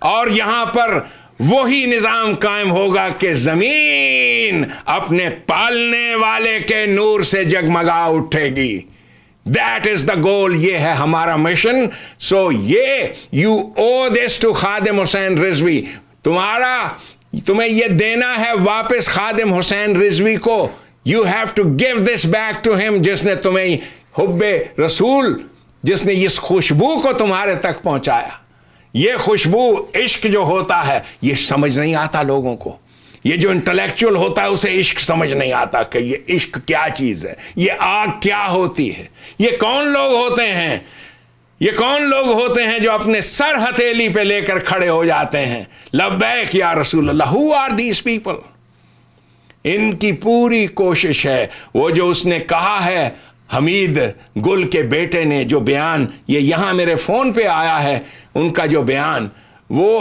और यहां पर वही निज़ाम कायम होगा कि ज़मीन अपने पालने वाले के नूर से जगमगा उठेगी दैट इज द गोल ये है हमारा मिशन सो ये you owe this to Khadim Hussain Rizvi तुम्हारा तुम्हें यह देना है वापस खादिम हुसैन रिजवी को you have to give this back to him जिसने तुम्हें हुब्बे रसूल जिसने इस खुशबू को तुम्हारे तक पहुंचाया ये खुशबू इश्क जो होता है ये समझ नहीं आता लोगों को ये जो इंटेलेक्चुअल होता है उसे इश्क समझ नहीं आता कि ये इश्क क्या चीज है ये आग क्या होती है ये कौन लोग होते हैं ये कौन लोग होते हैं जो अपने सर हथेली पे लेकर खड़े हो जाते हैं लबैक या रसूल अल्लाह हु आर दीज पीपल इनकी पूरी कोशिश है वो जो उसने कहा है हमीद गुल के बेटे ने जो बयान ये यहाँ मेरे फ़ोन पे आया है उनका जो बयान वो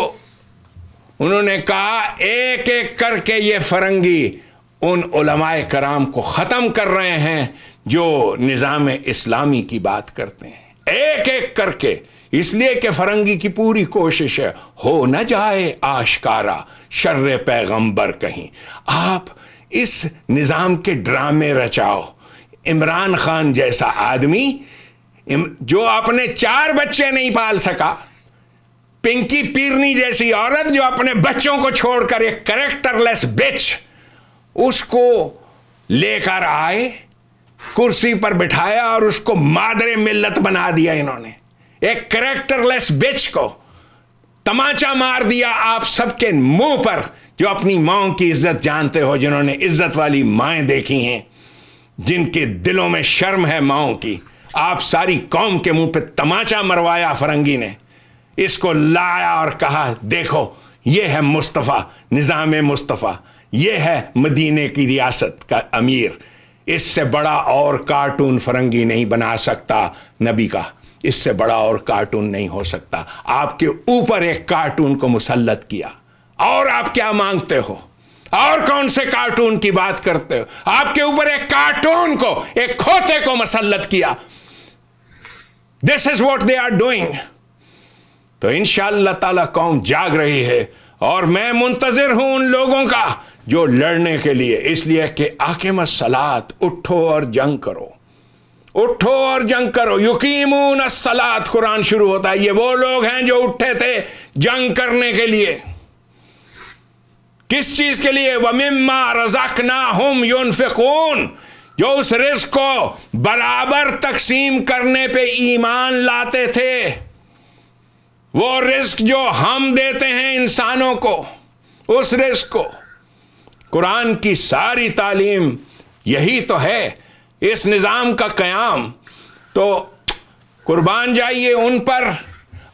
उन्होंने कहा एक एक करके ये फरंगी उन उलमाए कराम को ख़त्म कर रहे हैं जो निज़ाम इस्लामी की बात करते हैं एक एक करके इसलिए कि फरंगी की पूरी कोशिश है हो न जाए आशकारा शर्र पैगंबर कहीं आप इस निज़ाम के ड्रामे रचाओ इमरान खान जैसा आदमी जो अपने चार बच्चे नहीं पाल सका पिंकी पीरनी जैसी औरत जो अपने बच्चों को छोड़कर एक करेक्टरलेस बिच उसको लेकर आए कुर्सी पर बिठाया और उसको मादरे मिल्लत बना दिया इन्होंने एक करेक्टरलेस बिच को तमाचा मार दिया आप सबके मुंह पर जो अपनी माओ की इज्जत जानते हो जिन्होंने इज्जत वाली माए देखी हैं जिनके दिलों में शर्म है माओ की आप सारी कौम के मुंह पे तमाचा मरवाया फरंगी ने इसको लाया और कहा देखो ये है मुस्तफ़ा निज़ाम मुस्तफ़ा ये है मदीने की रियासत का अमीर इससे बड़ा और कार्टून फरंगी नहीं बना सकता नबी का इससे बड़ा और कार्टून नहीं हो सकता आपके ऊपर एक कार्टून को मुसलत किया और आप क्या मांगते हो और कौन से कार्टून की बात करते हो आपके ऊपर एक कार्टून को एक खोते को मसलत किया this is what they are doing तो इनशाला ताला कौम जाग रही है और मैं मुंतजर हूं उन लोगों का जो लड़ने के लिए इसलिए कि आकेम सलात उठो और जंग करो उठो और जंग करो युकीमून असलात कुरान शुरू होता है ये वो लोग हैं जो उठे थे जंग करने के लिए किस चीज के लिए वमिम्मा रजक ना हम यूनफिकून जो उस रिस्क को बराबर तकसीम करने पे ईमान लाते थे वो रिस्क जो हम देते हैं इंसानों को उस रिस्क को कुरान की सारी तालीम यही तो है इस निज़ाम का क़याम तो कुर्बान जाइए उन पर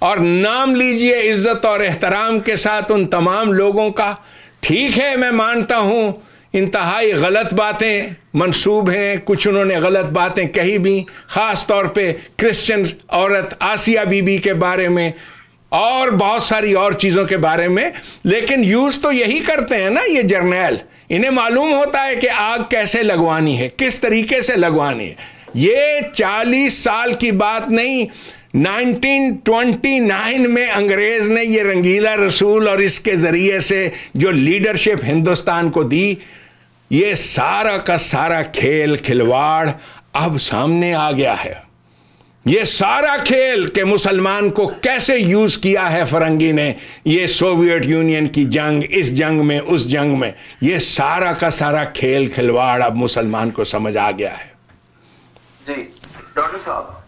और नाम लीजिए इज़्ज़त और एहतराम के साथ उन तमाम लोगों का ठीक है मैं मानता हूँ इंतहाई गलत बातें मंसूब हैं कुछ उन्होंने गलत बातें कही भी ख़ास तौर पे क्रिश्चियन औरत आसिया बीबी के बारे में और बहुत सारी और चीज़ों के बारे में लेकिन यूज़ तो यही करते हैं ना ये जर्नैल इन्हें मालूम होता है कि आग कैसे लगवानी है किस तरीके से लगवानी है ये चालीस साल की बात नहीं 1929 में अंग्रेज ने ये रंगीला रसूल और इसके ज़रिए से जो लीडरशिप हिंदुस्तान को दी ये सारा का सारा खेल खिलवाड़ अब सामने आ गया है ये सारा खेल के मुसलमान को कैसे यूज किया है फरंगी ने ये सोवियत यूनियन की जंग इस जंग में उस जंग में ये सारा का सारा खेल खिलवाड़ अब मुसलमान को समझ आ गया है जी डॉक्टर साहब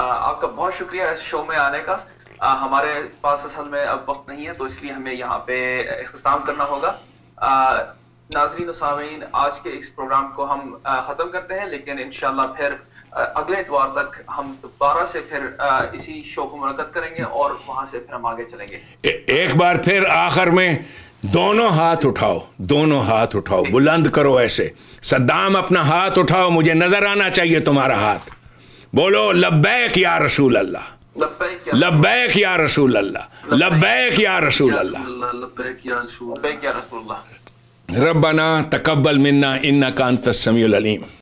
आपका बहुत शुक्रिया इस शो में आने का आ, हमारे पास असल में अब वक्त नहीं है तो इसलिए हमें यहाँ पे अख्ताम करना होगा नाजरीन सामीन आज के इस प्रोग्राम को हम ख़त्म करते हैं लेकिन इन फिर अगले इतवार तक हम दोबारा से फिर इसी शो को मुनद करेंगे और वहाँ से फिर हम आगे चलेंगे ए, एक बार फिर आखिर में दोनों हाथ उठाओ दोनों हाथ उठाओ बुलंद करो ऐसे सद्दाम अपना हाथ उठाओ मुझे नजर आना चाहिए तुम्हारा हाथ बोलो लबैक या रसूल अल्लाह लबैक या रसूल अल्लाह लबैक या रसूल अल्लाह रबना तकबल मिन्ना इन्ना कांत समीम